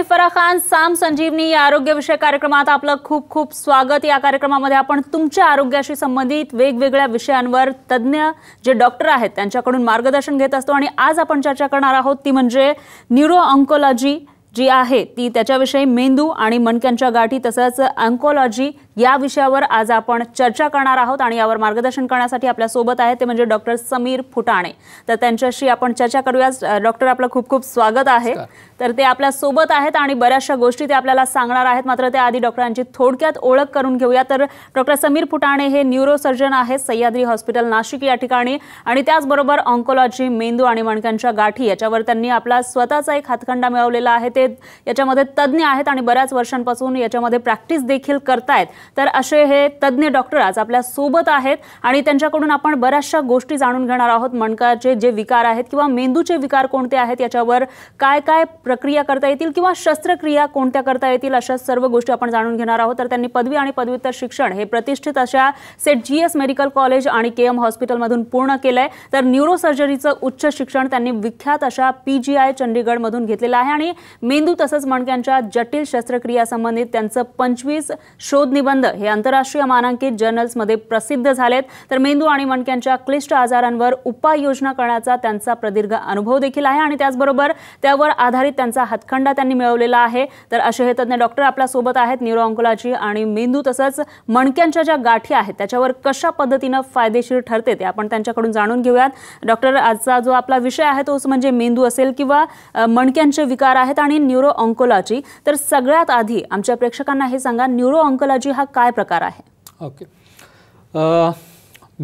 मी फरा खान साम संजीवनी या आरोग्यविषयक कार्यक्रमात आपलं खूप खूप स्वागत या कार्यक्रमामध्ये आपण तुमच्या आरोग्याशी संबंधित वेगवेगळ्या विषयांवर तज्ज्ञ जे डॉक्टर आहेत त्यांच्याकडून मार्गदर्शन घेत असतो आणि आज आपण चर्चा करणार आहोत ती म्हणजे न्यूरो अंकोलॉजी जी आहे ती त्याच्याविषयी मेंदू आणि मणक्यांच्या गाठी तसंच अँकोलॉजी या विषयावर आज आपण चर्चा करणार आहोत आणि यावर मार्गदर्शन करण्यासाठी आपल्यासोबत आहेत ते म्हणजे डॉक्टर समीर फुटाणे तर त्यांच्याशी आपण चर्चा करूया डॉक्टर आपलं खूप खूप स्वागत आहे तर ते आपल्यासोबत आहेत आणि बऱ्याचशा गोष्टी ते आपल्याला सांगणार आहेत मात्र त्याआधी डॉक्टरांची थोडक्यात ओळख करून घेऊया तर डॉक्टर समीर फुटाणे हे न्यूरोसर्जन आहेत सह्याद्री हॉस्पिटल नाशिक या ठिकाणी आणि त्याचबरोबर ऑन्कोलॉजी मेंदू आणि मणक्यांच्या गाठी याच्यावर त्यांनी आपला स्वतःचा एक हातखंडा मिळवलेला आहे ते याच्यामध्ये तज्ज्ञ आहेत आणि बऱ्याच वर्षांपासून याच्यामध्ये प्रॅक्टिस देखील करतायत तर असे हे तज्ज्ञ डॉक्टर आज आपल्या सोबत आहेत आणि त्यांच्याकडून आपण बऱ्याचशा गोष्टी जाणून घेणार आहोत मणकाचे जे विकार आहेत किंवा मेंदूचे विकार कोणते आहेत याच्यावर काय काय प्रक्रिया करता येतील किंवा शस्त्रक्रिया कोणत्या करता येतील अशा सर्व गोष्टी आपण जाणून घेणार आहोत तर त्यांनी पदवी आणि पदव्युत्तर शिक्षण हे प्रतिष्ठित अशा Seth G S medical college आणि के एम हॉस्पिटलमधून पूर्ण केलं आहे तर न्यूरोसर्जरीचं उच्च शिक्षण त्यांनी विख्यात अशा पी जी आय चंडीगडमधून घेतलेलं आहे आणि मेंदू तसंच मणक्यांच्या जटिल शस्त्रक्रिया संबंधित त्यांचं पंचवीस शोध प्रतिबंध हे आंतरराष्ट्रीय मानांकित जर्नल्समध्ये प्रसिद्ध झालेत तर मेंदू आणि मणक्यांच्या क्लिष्ट आजारांवर उपाययोजना करण्याचा त्यांचा प्रदीर्घ अनुभव देखील आहे आणि त्याचबरोबर त्यावर आधारित त्यांचा हातखंडा त्यांनी मिळवलेला आहे तर असे हे तज्ज्ञ डॉक्टर आपल्या सोबत आहेत न्यूरो ऑन्कोलॉजी आणि मेंदू तसंच मणक्यांच्या ज्या गाठी आहेत त्याच्यावर कशा पद्धतीनं फायदेशीर ठरते ते आपण त्यांच्याकडून जाणून घेऊयात डॉक्टर आजचा जो आपला विषय आहे तोच म्हणजे मेंदू असेल किंवा मणक्यांचे विकार आहेत आणि न्यूरो ऑन्कोलॉजी तर सगळ्यात आधी आमच्या प्रेक्षकांना हे सांगा न्यूरो ऑन्कोलॉजी हा काय प्रकार आहे ओके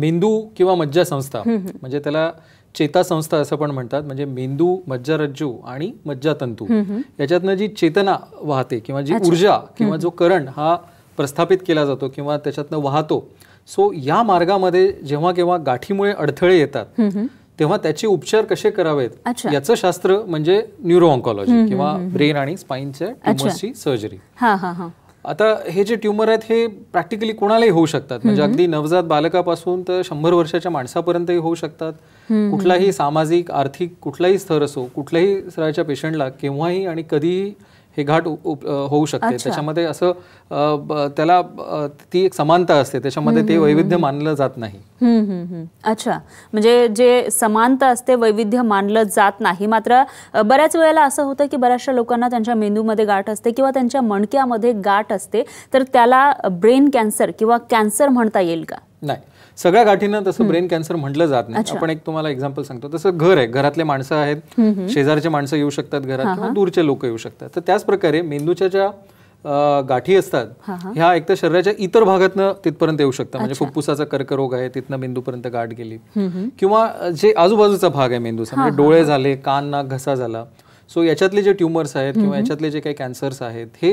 मेंदू किंवा मज्जासंस्था म्हणजे त्याला चेतासंस्था असं पण म्हणतात म्हणजे मेंदू मज्जारज्जू आणि मज्जातंतू याच्यातनं जी चेतना वाहते किंवा जी ऊर्जा किंवा जो करंट हा प्रस्थापित केला जातो किंवा त्याच्यातनं वाहतो सो या मार्गामध्ये जेव्हा केव्हा गाठीमुळे अडथळे येतात तेव्हा त्याचे उपचार कसे करावेत याचं शास्त्र म्हणजे न्यूरो ऑन्कॉलॉजी किंवा ब्रेन आणि स्पाइनच्या सर्जरी आता हे जे ट्युमर आहेत हे प्रॅक्टिकली कोणालाही होऊ शकतात म्हणजे अगदी नवजात बालकापासून तर शंभर वर्षाच्या माणसापर्यंतही होऊ शकतात कुठलाही सामाजिक आर्थिक कुठलाही स्तर असो कुठल्याही स्तराच्या पेशंटला केव्हाही आणि कधीही हे घाट होऊ शकते त्याच्यामध्ये असं त्याला ती एक समानता असते त्याच्यामध्ये ते वैविध्य मानलं जात नाही अच्छा म्हणजे जे समानता असते वैविध्य मानलं जात नाही मात्र बऱ्याच वेळेला असं होतं की बऱ्याचशा लोकांना त्यांच्या मेंदूमध्ये गाठ असते किंवा त्यांच्या मणक्यामध्ये गाठ असते तर त्याला ब्रेन कॅन्सर किंवा कॅन्सर म्हणता येईल का नाही सगळ्या गाठीनं तसं ब्रेन कॅन्सर म्हटलं जात नाही आपण एक तुम्हाला एक्झाम्पल सांगतो तसं घर आहे घरातले माणसं आहेत शेजारचे माणसं येऊ शकतात घरात किंवा दूरचे लोक येऊ शकतात तर त्याच प्रकारे मेंदूच्या ज्या गाठी असतात ह्या एक तर शरीराच्या इतर भागातनं तिथपर्यंत येऊ शकतात म्हणजे फुफ्फुसाचा कर्करोग आहे तिथनं मेंदूपर्यंत गाठ गेली किंवा जे आजूबाजूचा भाग आहे मेंदूचा म्हणजे डोळे झाले कान नाक घसा झाला सो याच्यातले जे ट्युमर्स आहेत किंवा याच्यातले जे काही कॅन्सर्स आहेत हे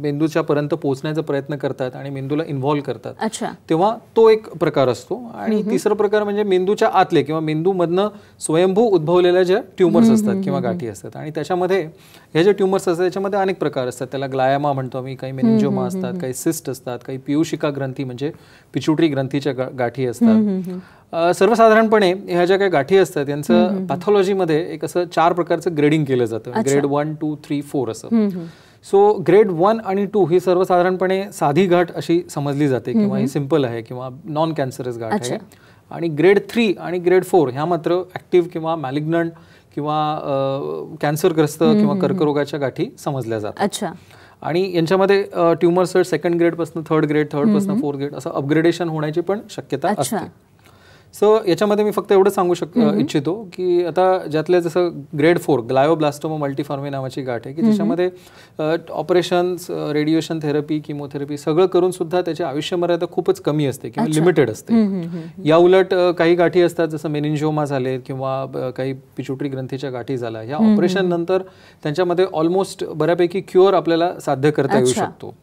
मेंदूच्या पर्यंत पोहोचण्याचा प्रयत्न करतात आणि मेंदूला इन्व्हॉल्व्ह करतात तेव्हा तो एक प्रकार असतो आणि तिसरा प्रकार म्हणजे मेंदूच्या आतले किंवा मेंदूमधनं स्वयंभू उद्भवलेल्या ज्या ट्युमर्स असतात किंवा गाठी असतात आणि त्याच्यामध्ये हे जे ट्युमर्स असतात त्याच्यामध्ये अनेक प्रकार असतात त्याला ग्लायामा म्हणतो आम्ही काही मेनिंजोमा असतात काही सिस्ट असतात काही पियुषिका ग्रंथी म्हणजे पिचुटरी ग्रंथीच्या गाठी असतात सर्वसाधारणपणे ह्या ज्या काही गाठी असतात यांचं पॅथॉलॉजीमध्ये एक असं चार प्रकारचं ग्रेडिंग केलं जातं grade one two three four असं सो ग्रेड वन आणि टू ही सर्वसाधारणपणे साधी गाठ अशी समजली जाते किंवा ही सिम्पल आहे किंवा नॉन कॅन्सरस गाठ आहे आणि ग्रेड थ्री आणि ग्रेड फोर ह्या मात्र ऍक्टिव्ह किंवा मॅलिग्नंट किंवा कॅन्सरग्रस्त किंवा कर्करोगाच्या गाठी समजल्या जातात अच्छा आणि यांच्यामध्ये ट्युमर सेकंड सेकंड पासून थर्ड ग्रेड थर्ड पासून फोर्थ ग्रेड असं अपग्रेडेशन होण्याची पण शक्यता असते सो याच्यामध्ये मी फक्त एवढं सांगू शक इच्छितो की आता ज्यातले जसं ग्रेड फोर ब्लास्टोमो मल्टीफॉर्मी नावाची गाठ आहे की ज्याच्यामध्ये ऑपरेशन्स रेडिएशन थेरपी किमोथेरपी सगळं करून सुद्धा त्याची आयुष्यमर्यादा खूपच कमी असते किंवा लिमिटेड असते या उलट काही गाठी असतात जसं मेनिंजोमा झाले किंवा काही पिचुटरी ग्रंथीच्या गाठी झाल्या ह्या ऑपरेशन नंतर त्यांच्यामध्ये ऑलमोस्ट बऱ्यापैकी क्युअर आपल्याला साध्य करता येऊ शकतो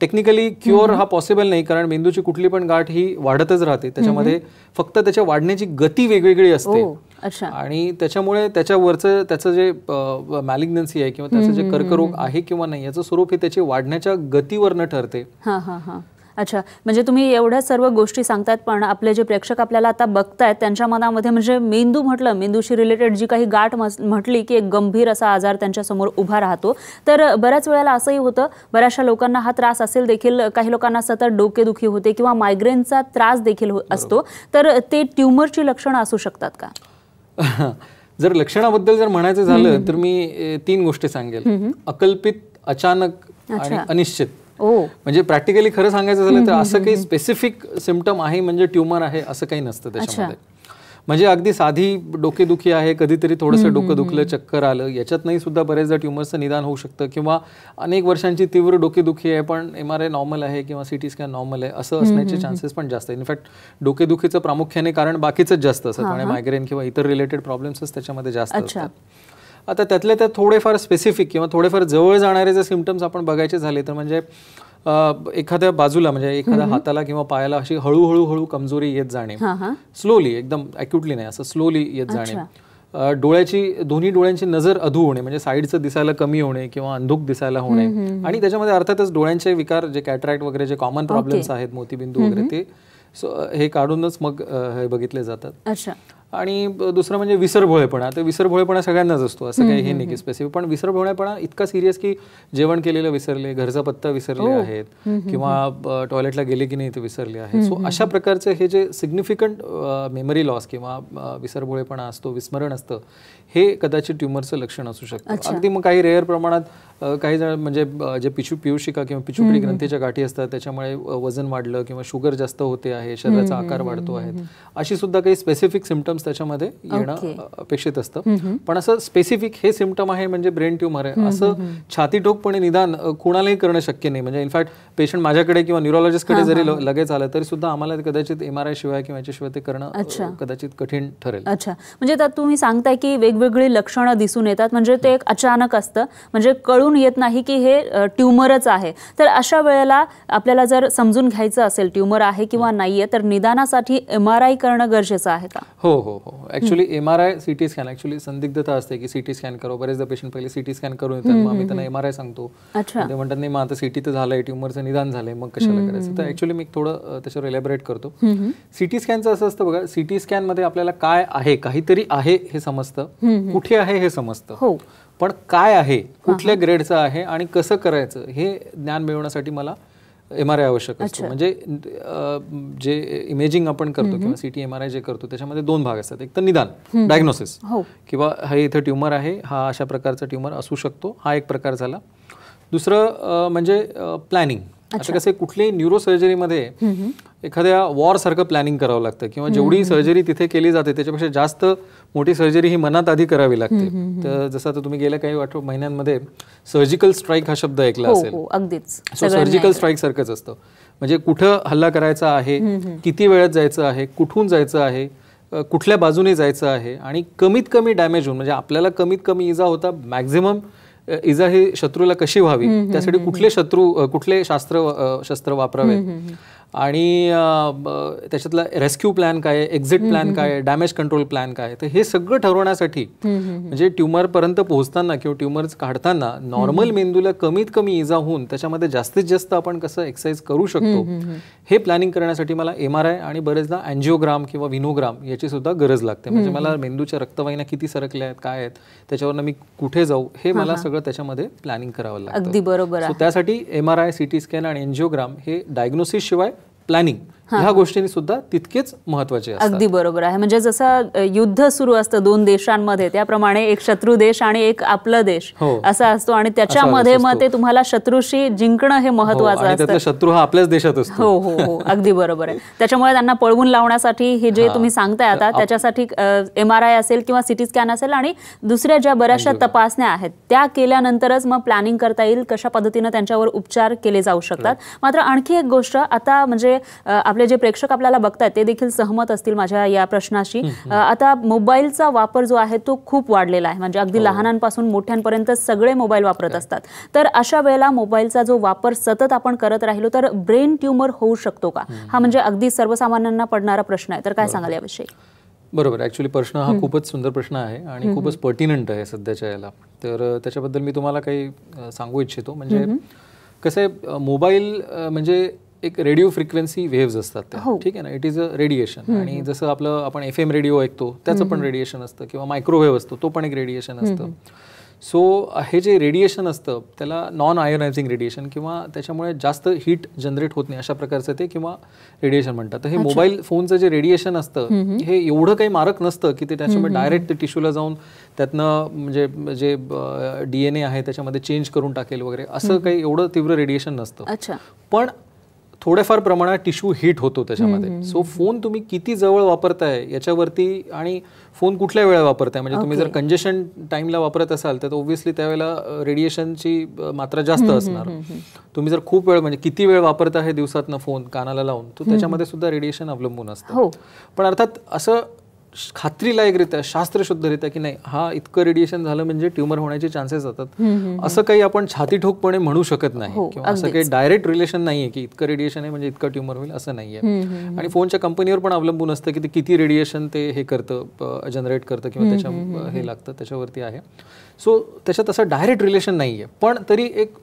टेक्निकली क्युअर हा पॉसिबल नाही कारण मेंदूची कुठली पण गाठ ही वाढतच राहते त्याच्यामध्ये फक्त त्याच्या वाढण्याची गती वेगवेगळी असते आणि त्याच्यामुळे त्याच्यावरचं त्याचं जे मॅलिग्नन्सी आहे किंवा त्याचं जे कर्करोग आहे किंवा नाही याचं स्वरूप हे त्याची वाढण्याच्या गतीवरनं ठरते अच्छा म्हणजे तुम्ही एवढ्या सर्व गोष्टी सांगतात पण आपले जे प्रेक्षक आपल्याला आता बघतायत त्यांच्या मनामध्ये म्हणजे मेंदू म्हटलं मेंदूशी रिलेटेड जी काही गाठ म्हटली की एक गंभीर असा आजार त्यांच्यासमोर उभा राहतो तर बऱ्याच वेळेला असंही होतं बऱ्याचशा लोकांना हा त्रास असेल देखील काही लोकांना सतत डोकेदुखी होते किंवा मायग्रेनचा त्रास देखील हो-, असतो तर ते ट्युमरची लक्षणं असू शकतात का जर लक्षणाबद्दल जर म्हणायचं झालं तर मी तीन गोष्टी सांगेल अकल्पित अचानक आणि अनिश्चित हो. म्हणजे प्रॅक्टिकली खरं सांगायचं झालं तर असं काही स्पेसिफिक सिमटम आहे म्हणजे ट्युमर आहे असं काही नसतं त्याच्यामध्ये म्हणजे अगदी साधी डोकेदुखी आहे कधीतरी थोडंसं डोकं दुखलं चक्कर आलं याच्यात नाही सुद्धा बरेचदा ट्युमरचं निदान होऊ शकतं किंवा अनेक वर्षांची तीव्र डोकेदुखी आहे पण एम आर आय नॉर्मल आहे किंवा सी टी स्कॅन नॉर्मल आहे असं असण्याचे चान्सेस पण जास्त आहे इनफॅक्ट डोकेदुखीचं प्रामुख्याने कारण बाकीचंच जास्त असतं म्हणजे मायग्रेन किंवा इतर रिलेटेड प्रॉब्लेम्सच त्याच्यामध्ये जास्त असतात आता त्यातल्या त्यात थोडेफार स्पेसिफिक किंवा थोडेफार जवळ जाणारे जर सिमटम्स आपण बघायचे झाले तर म्हणजे एखाद्या बाजूला म्हणजे एखाद्या हाताला किंवा पायाला अशी हळूहळू हळू कमजोरी येत जाणे स्लोली एकदम अक्युटली नाही असं स्लोली येत जाणे डोळ्याची दोन्ही डोळ्यांची नजर अधू होणे म्हणजे साईडचं दिसायला कमी होणे किंवा अंधुक दिसायला होणे आणि त्याच्यामध्ये अर्थातच डोळ्यांचे विकार जे कॅटरॅक्ट वगैरे जे कॉमन प्रॉब्लेम्स आहेत मोतीबिंदू वगैरे ते सो हे काढूनच मग हे बघितले जातात आणि दुसरं म्हणजे विसरभोळेपणा तर विसरभोळेपणा सगळ्यांनाच असतो असं काही हे नाही की स्पेसिफिक पण विसरभोळेपणा इतका सिरियस की जेवण केलेलं विसरले घरचा पत्ता विसरले हो. आहेत किंवा टॉयलेटला गेले की नाही ते विसरले आहे सो अशा प्रकारचे हे जे सिग्निफिकंट मेमरी लॉस किंवा विसरभोळेपणा असतो विस्मरण असतं हे कदाचित ट्युमरचं लक्षण असू शकतं अगदी मग काही रेअर प्रमाणात काही जण म्हणजे जे पिशू पियुषिका किंवा पिशुपडी ग्रंथीच्या गाठी असतात त्याच्यामुळे वजन वाढलं किंवा शुगर जास्त होते आहे शरीराचा आकार वाढतो आहे अशी सुद्धा काही स्पेसिफिक सिमटम्स त्याच्यामध्ये येणं अपेक्षित असतं पण असं स्पेसिफिक हे सिमटम आहे म्हणजे ब्रेन ट्युमर आहे असं टोकपणे निदान कुणालाही करणं शक्य नाही म्हणजे इनफॅक्ट पेशंट माझ्याकडे किंवा न्युरोलॉजिस्टकडे जरी लगेच आलं तरी सुद्धा आम्हाला कदाचित एम आर आय शिवाय किंवा याच्याशिवाय ते करणं कदाचित कठीण ठरेल अच्छा म्हणजे तुम्ही सांगताय की वेगवेगळी लक्षणं दिसून येतात म्हणजे ते एक अचानक असतं म्हणजे कळून आढळून येत नाही की हे ट्युमरच आहे तर अशा वेळेला आपल्याला जर समजून घ्यायचं असेल ट्युमर आहे किंवा नाहीये तर निदानासाठी एम आर आय करणं गरजेचं आहे का हो हो हो actually M R I C T scan actually संदिग्धता असते की सी टी स्कॅन करो बरेचदा पेशंट पहिले सी टी स्कॅन करून येतात मग आम्ही त्यांना एम आर आय सांगतो ते म्हणतात नाही मग आता सी टी तर झालंय ट्युमरचं निदान झालंय मग कशाला करायचं तर ऍक्च्युली मी थोडं त्याच्यावर एलॅबरेट करतो सी टी स्कॅनचं असं असतं बघा सी टी मध्ये आपल्याला काय आहे काहीतरी आहे हे समजतं कुठे आहे हे समजतं हो. पण काय आहे कुठल्या ग्रेडचं आहे आणि कसं करायचं हे ज्ञान मिळवण्यासाठी मला एम आर आय आवश्यक असतो म्हणजे जे इमेजिंग आपण करतो किंवा सीटी एम आर आय जे करतो त्याच्यामध्ये दोन भाग असतात एक तर निदान डायग्नोसिस हो. किंवा हे इथं ट्युमर आहे हा अशा प्रकारचा ट्युमर असू शकतो हा एक प्रकार झाला दुसरं म्हणजे प्लॅनिंग असं कसे कुठल्याही न्यूरो सर्जरीमध्ये एखाद्या वॉर सारखं प्लॅनिंग करावं लागतं किंवा जेवढी सर्जरी तिथे केली जाते त्याच्यापेक्षा जास्त मोठी सर्जरी ही मनात आधी करावी लागते तर जसं आता तुम्ही गेल्या काही महिन्यांमध्ये सर्जिकल स्ट्राईक हा शब्द ऐकला हो, असेल हो, अगदीच सर्जिकल स्ट्राईक सारखंच असतं म्हणजे कुठं हल्ला करायचा आहे किती वेळात जायचं आहे कुठून जायचं आहे कुठल्या बाजूने जायचं आहे आणि कमीत कमी डॅमेज होऊन म्हणजे आपल्याला कमीत कमी इजा होता मॅक्झिमम इजा ही शत्रूला कशी व्हावी त्यासाठी कुठले शत्रू कुठले शास्त्र शस्त्र वापरावे आणि त्याच्यातला रेस्क्यू प्लॅन काय एक्झिट प्लॅन काय डॅमेज कंट्रोल प्लॅन काय तर हे सगळं ठरवण्यासाठी म्हणजे पर्यंत पोहोचताना किंवा ट्युमर काढताना नॉर्मल मेंदूला कमीत कमी इजा होऊन त्याच्यामध्ये जास्तीत जास्त आपण कसं एक्सरसाइज करू शकतो हे प्लॅनिंग करण्यासाठी मला एम आर आय आणि बरेचदा अँजिओग्राम किंवा विनोग्राम याची सुद्धा गरज लागते म्हणजे मला मेंदूच्या रक्तवाहिन्या किती सरकल्या आहेत काय आहेत त्याच्यावर मी कुठे जाऊ हे मला सगळं त्याच्यामध्ये प्लॅनिंग करावं लागतं अगदी बरोबर त्यासाठी M R I C T scan आणि एनजिओग्राम हे डायग्नोसिस शिवाय planning ह्या गोष्टी सुद्धा तितकेच महत्वाचे अगदी बरोबर आहे म्हणजे जसं युद्ध सुरू असतं दोन देशांमध्ये त्याप्रमाणे एक शत्रू देश आणि एक आपला देश हो. असा असतो आणि त्याच्यामध्ये मग ते तुम्हाला शत्रूशी जिंकणं हे महत्वाचं हो, असतं शत्रू हा आपल्याच देशात असतो हो, हो हो अगदी बरोबर आहे त्याच्यामुळे त्यांना पळवून लावण्यासाठी हे जे तुम्ही सांगताय आता त्याच्यासाठी एम आर आय असेल किंवा सिटी स्कॅन असेल आणि दुसऱ्या ज्या बऱ्याचशा तपासण्या आहेत त्या केल्यानंतरच मग प्लॅनिंग करता येईल कशा पद्धतीनं त्यांच्यावर उपचार केले जाऊ शकतात मात्र आणखी एक गोष्ट आता म्हणजे आपले जे प्रेक्षक आपल्याला बघतात ते देखील सहमत असतील माझ्या या प्रश्नाशी आता मोबाईलचा वापर जो आहे तो खूप वाढलेला आहे म्हणजे अगदी हो. लहानांपासून मोठ्यांपर्यंत सगळे मोबाईल वापरत हो. असतात तर अशा वेळेला मोबाईलचा जो वापर सतत आपण करत राहिलो तर ब्रेन ट्युमर होऊ शकतो का हा म्हणजे अगदी सर्वसामान्यांना पडणारा प्रश्न आहे तर काय सांगाल याविषयी बरोबर ऍक्च्युली प्रश्न हा खूपच सुंदर प्रश्न आहे आणि खूपच पर्टिनंट आहे सध्याच्या याला तर त्याच्याबद्दल मी तुम्हाला काही सांगू इच्छितो म्हणजे कसं आहे मोबाईल म्हणजे एक रेडिओ फ्रिक्वेन्सी वेव्ज असतात त्या हो. ठीक आहे ना इट इज अ रेडिएशन आणि जसं आपलं आपण एफ एम रेडिओ ऐकतो त्याचं पण रेडिएशन असतं किंवा मायक्रोवेव्ह असतो तो पण एक रेडिएशन असतं सो हे जे रेडिएशन असतं त्याला नॉन आयोनायझिंग रेडिएशन किंवा त्याच्यामुळे जास्त हीट जनरेट होत नाही अशा प्रकारचं ते किंवा रेडिएशन म्हणतात तर हे मोबाईल फोनचं जे रेडिएशन असतं हे एवढं काही मारक नसतं की ते त्याच्यामुळे डायरेक्ट ते टिश्यूला जाऊन त्यातनं म्हणजे जे डी आहे त्याच्यामध्ये चेंज करून टाकेल वगैरे असं काही एवढं तीव्र रेडिएशन नसतं पण थोड्याफार प्रमाणात टिश्यू हिट होतो त्याच्यामध्ये सो फोन तुम्ही किती जवळ वापरताय याच्यावरती आणि फोन कुठल्या वेळा वापरताय म्हणजे तुम्ही जर कंजेशन टाईमला वापरत असाल तर ओब्व्हियसली त्यावेळेला रेडिएशनची मात्रा जास्त असणार तुम्ही जर खूप वेळ म्हणजे किती वेळ वापरताय दिवसात दिवसातनं फोन कानाला लावून तर त्याच्यामध्ये सुद्धा रेडिएशन अवलंबून असतं हो. पण अर्थात असं खात्रीलायकरित्या शास्त्रशुद्धरित्या की नाही हा इतकं रेडिएशन झालं म्हणजे ट्युमर होण्याचे चान्सेस जातात असं काही आपण छाती ठोकपणे म्हणू शकत नाही हो, किंवा असं काही डायरेक्ट रिलेशन नाहीये की इतकं रेडिएशन आहे म्हणजे इतकं ट्युमर होईल असं नाहीये आणि फोनच्या कंपनीवर पण अवलंबून असतं की ते किती रेडिएशन ते हे करतं जनरेट करतं किंवा त्याच्या हे लागतं त्याच्यावरती आहे सो त्याच्यात असं डायरेक्ट रिलेशन नाहीये पण तरी एक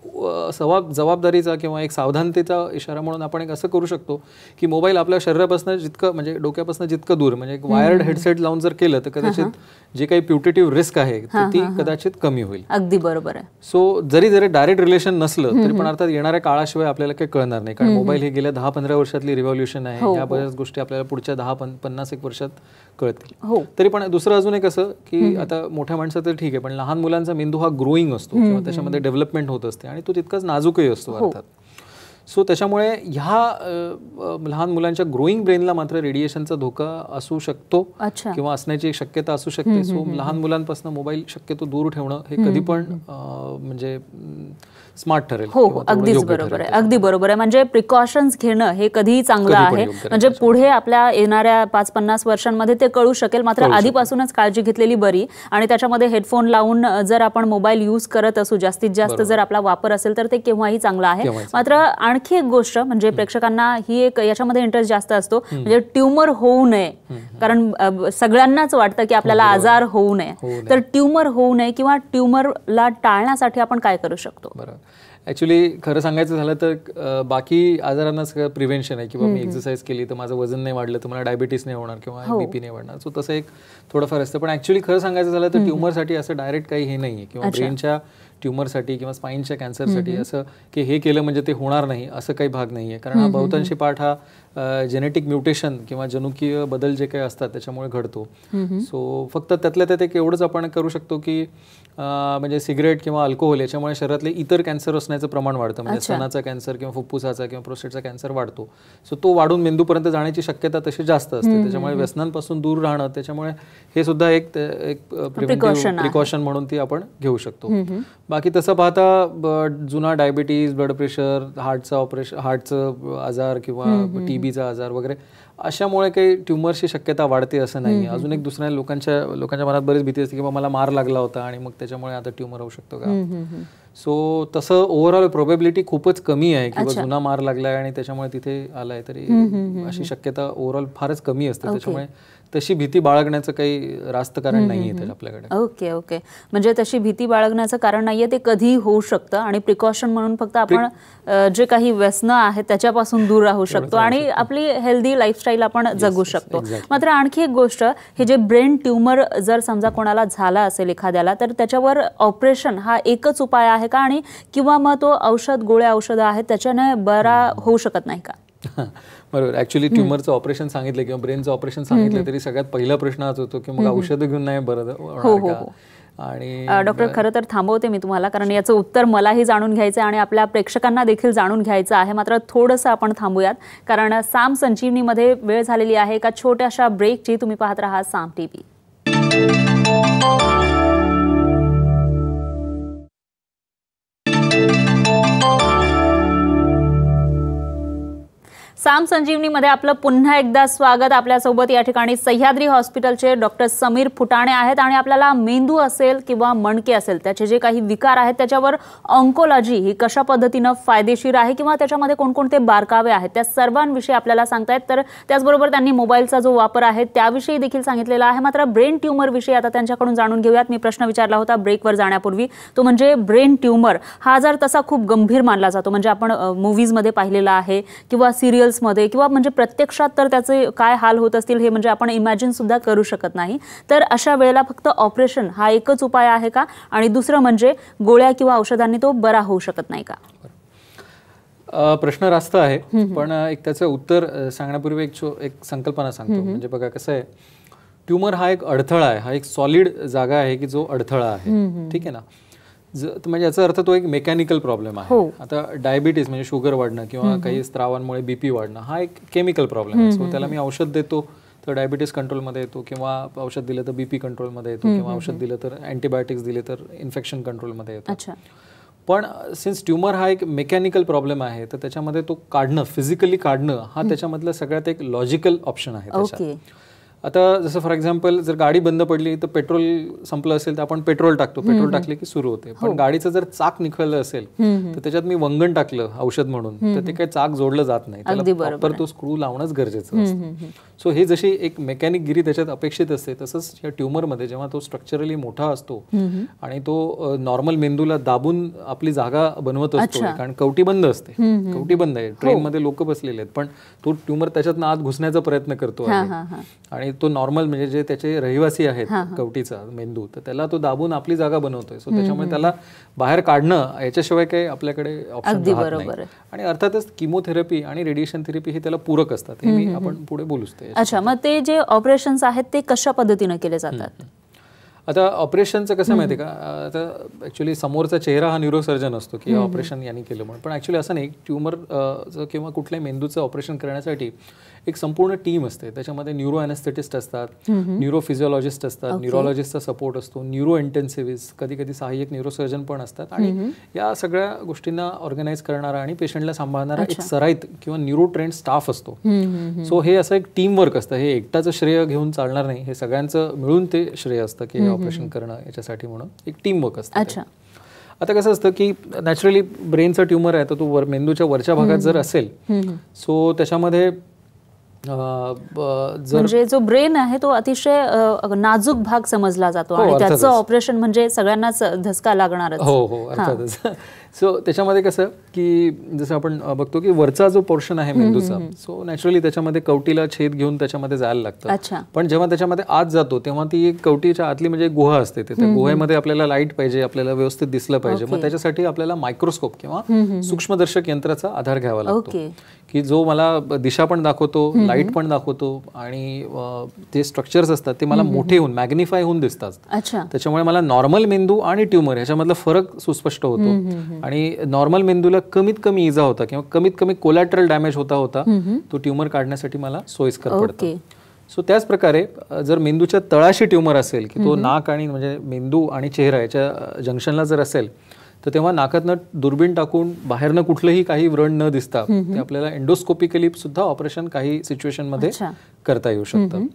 सवाब जबाबदारीचा किंवा एक सावधानतेचा इशारा म्हणून आपण एक असं करू शकतो की मोबाईल आपल्या शरीरापासून जितकं म्हणजे डोक्यापासून जितकं दूर म्हणजे एक वायर्ड सेट लावून जर केलं तर कदाचित जे काही प्युटेटिव्ह रिस्क आहे ती कदाचित कमी होईल अगदी बरोबर आहे सो जरी जरी डायरेक्ट रिलेशन नसलं तरी पण अर्थात येणाऱ्या काळाशिवाय आपल्याला काही कळणार नाही कारण मोबाईल हे गेल्या दहा पंधरा वर्षातली रिव्हॉल्युशन आहे हो, या हो. बऱ्याच गोष्टी आपल्याला पुढच्या दहा पन्नास एक वर्षात कळतील हो. तरी पण दुसरं अजून एक असं की आता मोठ्या माणसं तर ठीक आहे पण लहान मुलांचा मेंदू हा ग्रोईंग असतो किंवा त्याच्यामध्ये डेव्हलपमेंट होत असते आणि तो तितकाच नाजूकही असतो अर्थात सो त्याच्यामुळे ह्या लहान मुलांच्या ग्रोईंग ब्रेनला मात्र रेडिएशनचा धोका असू शकतो किंवा असण्याची शक्यता असू शकते सो लहान मुलांपासून मोबाईल शक्यतो दूर ठेवणं हे कधी पण म्हणजे स्मार्ट ठरेल हो अगदीच बरोबर आहे अगदी बरोबर आहे म्हणजे प्रिकॉशन्स घेणं हे कधीही चांगलं आहे म्हणजे पुढे आपल्या येणाऱ्या पाच पन्नास वर्षांमध्ये ते कळू शकेल मात्र आधीपासूनच काळजी घेतलेली बरी आणि त्याच्यामध्ये हेडफोन लावून जर आपण मोबाईल यूज करत असू जास्तीत जास्त जर आपला वापर असेल तर ते केव्हाही चांगला आहे मात्र आणखी एक गोष्ट म्हणजे प्रेक्षकांना ही एक याच्यामध्ये इंटरेस्ट जास्त असतो म्हणजे ट्युमर होऊ नये कारण सगळ्यांनाच वाटतं की आपल्याला हो, हो. आजार होऊ नये तर ट्युमर होऊ नये किंवा ट्युमरला टाळण्यासाठी आपण काय करू शकतो ॲक्च्युली खरं सांगायचं झालं तर बाकी आजारांना सगळं प्रिव्हेंशन आहे किंवा मी एक्सरसाइज केली तर माझं वजन नाही वाढलं तर मला डायबिटीस नाही होणार किंवा बीपी हो. नाही वाढणार सो तसं एक थोडंफार असतं पण ॲक्च्युली खरं सांगायचं झालं तर ट्युमरसाठी असं डायरेक्ट काही हे नाही आहे किंवा ब्रेनच्या ट्युमरसाठी किंवा स्पाईनच्या कॅन्सरसाठी असं की हे केलं म्हणजे ते होणार नाही असं काही भाग नाहीये कारण हा बहुतांशी पाठ हा जेनेटिक म्युटेशन किंवा जनुकीय बदल जे काही असतात त्याच्यामुळे घडतो सो फक्त त्यातल्या त्यात एक एवढंच आपण करू शकतो की म्हणजे सिगरेट किंवा अल्कोहोल याच्यामुळे शरीरातले इतर कॅन्सर असण्याचं प्रमाण वाढतं म्हणजे सणाचा कॅन्सर किंवा फुफ्फुसाचा किंवा प्रोस्टेटचा कॅन्सर वाढतो सो तो वाढून मेंदूपर्यंत जाण्याची शक्यता तशी जास्त असते त्याच्यामुळे व्यसनांपासून दूर राहणं त्याच्यामुळे हे सुद्धा एक एक प्रिकॉशन म्हणून ती आपण घेऊ शकतो बाकी तसं पाहता जुना डायबिटीज ब्लड प्रेशर हार्टचा ऑपरेशन हार्टचं आजार किंवा टीबीचा आजार वगैरे अशामुळे काही ट्युमरची शक्यता वाढते असं नाही अजून एक दुसऱ्या लोकांच्या लोकांच्या मनात बरीच भीती असते की बाबा मला मार लागला होता आणि मग त्याच्यामुळे आता ट्युमर होऊ शकतो का सो तसं ओव्हरऑल प्रोबेबिलिटी खूपच कमी आहे की जुना मार लागलाय आणि त्याच्यामुळे तिथे आलाय तरी अशी शक्यता ओव्हरऑल फारच कमी असते त्याच्यामुळे तशी भीती बाळगण्याचं काही कारण नाही आहे आपल्याकडे ओके ओके म्हणजे तशी भीती बाळगण्याचं कारण नाहीये ते कधीही होऊ शकतं आणि प्रिकॉशन म्हणून फक्त आपण जे काही व्यसन आहेत त्याच्यापासून दूर राहू शकतो आणि आपली हेल्दी लाईफस्टाईल आपण जगू शकतो मात्र आणखी एक गोष्ट हे जे ब्रेन ट्युमर जर समजा कोणाला झाला असेल एखाद्याला तर त्याच्यावर ऑपरेशन हा एकच उपाय आहे का आणि किंवा मग तो औषध गोळ्या औषधं आहेत त्याच्याने बरा होऊ शकत नाही का बरोबर ऍक्च्युली ट्युमरचं ऑपरेशन सांगितलं किंवा ब्रेनचं ऑपरेशन सांगितलं तरी सगळ्यात पहिला प्रश्न हाच होतो की मग औषधं घेऊन नाही बरं हो, हो, हो. आणि डॉक्टर खरं तर थांबवते मी तुम्हाला कारण याचं उत्तर मलाही जाणून घ्यायचं आहे आणि आपल्या प्रेक्षकांना देखील जाणून घ्यायचं आहे मात्र थोडंसं आपण थांबूयात कारण साम संजीवनीमध्ये वेळ झालेली आहे एका छोट्याशा ब्रेकची तुम्ही पाहत राहा साम टी साम संजीवनीमध्ये आपलं पुन्हा एकदा स्वागत आपल्यासोबत या ठिकाणी सह्याद्री हॉस्पिटलचे डॉक्टर समीर फुटाणे आहेत आणि आपल्याला मेंदू असेल किंवा मणके असेल त्याचे जे काही विकार आहेत त्याच्यावर ऑन्कोलॉजी ही कशा पद्धतीनं फायदेशीर आहे किंवा त्याच्यामध्ये कोणकोणते बारकावे आहेत त्या सर्वांविषयी आपल्याला सांगतायत तर त्याचबरोबर त्यांनी मोबाईलचा जो वापर आहे त्याविषयी देखील सांगितलेला आहे मात्र ब्रेन ट्युमरविषयी आता त्यांच्याकडून जाणून घेऊयात मी प्रश्न विचारला होता ब्रेकवर जाण्यापूर्वी तो म्हणजे ब्रेन ट्युमर हा जर तसा खूप गंभीर मानला जातो म्हणजे आपण मूवीजमध्ये पाहिलेला आहे किंवा सिरियल मध्ये किंवा म्हणजे प्रत्यक्षात तर त्याचे काय हाल होत असतील हे म्हणजे आपण इमॅजिन सुद्धा करू शकत नाही तर अशा वेळेला फक्त ऑपरेशन हा एकच उपाय आहे का आणि दुसरं म्हणजे गोळ्या किंवा औषधांनी तो बरा होऊ शकत नाही का प्रश्न रास्त आहे पण एक त्याचं उत्तर सांगण्यापूर्वी एक एक संकल्पना सांगतो म्हणजे बघा कसं आहे ट्यूमर हा एक अडथळा आहे हा एक सॉलिड जागा आहे की जो अडथळा आहे ठीक आहे ना म्हणजे याचा अर्थ तो एक मेकॅनिकल प्रॉब्लेम आहे हो. आता डायबिटीज म्हणजे शुगर वाढणं किंवा काही स्त्रावांमुळे बीपी वाढणं हा एक केमिकल प्रॉब्लेम आहे सो त्याला मी औषध देतो तर डायबिटीस कंट्रोलमध्ये येतो किंवा औषध दिलं तर बीपी कंट्रोलमध्ये येतो किंवा औषध दिलं तर अँटीबायोटिक्स दिले तर इन्फेक्शन कंट्रोलमध्ये येतो पण सिन्स ट्युमर हा एक मेकॅनिकल प्रॉब्लेम आहे तर त्याच्यामध्ये तो काढणं फिजिकली काढणं हा त्याच्यामधला सगळ्यात एक लॉजिकल ऑप्शन आहे आता जसं फॉर एक्झाम्पल जर गाडी बंद पडली तर पेट्रोल संपलं असेल तर आपण पेट्रोल टाकतो पेट्रोल टाकले की सुरू होते हो. पण गाडीचं जर चाक निखळलं असेल तर त्याच्यात मी वंगण टाकलं औषध म्हणून तर ते काही चाक जोडलं जात नाही तर तो स्क्रू लावणंच गरजेचं सो हे जशी एक मेकॅनिक गिरी त्याच्यात अपेक्षित असते तसंच या ट्युमरमध्ये जेव्हा तो स्ट्रक्चरली मोठा असतो आणि तो नॉर्मल मेंदूला दाबून आपली जागा बनवत असतो कारण कवटी बंद असते कवटी बंद आहे हो. ट्रेनमध्ये लोक बसलेले आहेत पण तो ट्युमर त्याच्यातनं आत घुसण्याचा प्रयत्न करतो आणि आणि तो नॉर्मल म्हणजे जे त्याचे रहिवासी आहेत कवटीचा मेंदू तर त्याला तो दाबून आपली जागा बनवतोय सो त्याच्यामुळे त्याला बाहेर काढणं याच्याशिवाय काही आपल्याकडे ऑप्शन बरोबर आणि अर्थातच किमोथेरपी आणि रेडिएशन थेरपी हे त्याला पूरक असतात हे मी आपण पुढे बोलूच अच्छा मग ते जे ऑपरेशन्स आहेत ते कशा पद्धतीने केले जातात आता ऑपरेशनचं कसं माहिती का आता ॲक्च्युली समोरचा चेहरा हा न्यूरोसर्जन असतो की ऑपरेशन यांनी केलं म्हणून पण ॲक्च्युली असं नाही ट्युमरचं किंवा कुठल्याही मेंदूचं ऑपरेशन करण्यासाठी एक संपूर्ण टीम असते त्याच्यामध्ये न्यूरो अॅनेस्थेटिस्ट असतात न्यूरो असतात न्यूरोलॉजिस्टचा सपोर्ट असतो न्यूरो इंटेन्सिव्हिस कधी कधी सहाय्यक न्यूरोसर्जन पण असतात आणि या सगळ्या गोष्टींना ऑर्गनाईज करणारा आणि पेशंटला सांभाळणारा एक सराईत किंवा न्यूरो ट्रेंड स्टाफ असतो सो हे असं एक टीम वर्क असतं हे एकटाचं श्रेय घेऊन चालणार नाही हे सगळ्यांचं मिळून ते श्रेय असतं की हे ऑपरेशन करणं याच्यासाठी म्हणून एक टीम वर्क असतं आता कसं असतं की नॅचरली ब्रेनचा ट्युमर आहे तर तो वर मेंदूच्या वरच्या भागात जर असेल सो त्याच्यामध्ये म्हणजे जो ब्रेन आहे तो अतिशय नाजूक भाग समजला जातो हो, आणि त्याचं ऑपरेशन म्हणजे सगळ्यांनाच धसका लागणार हो हो सो त्याच्यामध्ये कसं की जसं आपण बघतो की वरचा जो पोर्शन आहे मेंदूचा सो नॅचरली त्याच्यामध्ये कवटीला छेद घेऊन त्याच्यामध्ये जायला लागतं पण जेव्हा त्याच्यामध्ये आत जातो तेव्हा ती एक कवटीच्या आतली म्हणजे गुहा असते ते त्या गुहेमध्ये आपल्याला लाईट पाहिजे आपल्याला व्यवस्थित दिसलं पाहिजे मग त्याच्यासाठी आपल्याला मायक्रोस्कोप किंवा सूक्ष्मदर्शक यंत्राचा आधार घ्यावा लागतो की जो मला दिशा पण दाखवतो लाईट पण दाखवतो आणि जे स्ट्रक्चर्स असतात ते मला मोठे होऊन मॅग्निफाय होऊन दिसतात त्याच्यामुळे मला नॉर्मल मेंदू आणि ट्युमर ह्याच्यामधला फरक सुस्पष्ट होतो आणि नॉर्मल मेंदूला कमीत कमी इजा होता किंवा कमीत कमी कोलॅट्रल डॅमेज होता होता तो ट्युमर काढण्यासाठी मला सोयीस्कर पडतो सो त्याच प्रकारे जर मेंदूच्या तळाशी ट्युमर असेल की तो नाक आणि म्हणजे मेंदू आणि चेहरा याच्या जंक्शनला जर असेल तर तेव्हा नाकातनं दुर्बीण टाकून बाहेरनं कुठलंही काही व्रण न दिसता ते आपल्याला एंडोस्कोपिकली सुद्धा ऑपरेशन काही सिच्युएशनमध्ये करता येऊ शकतं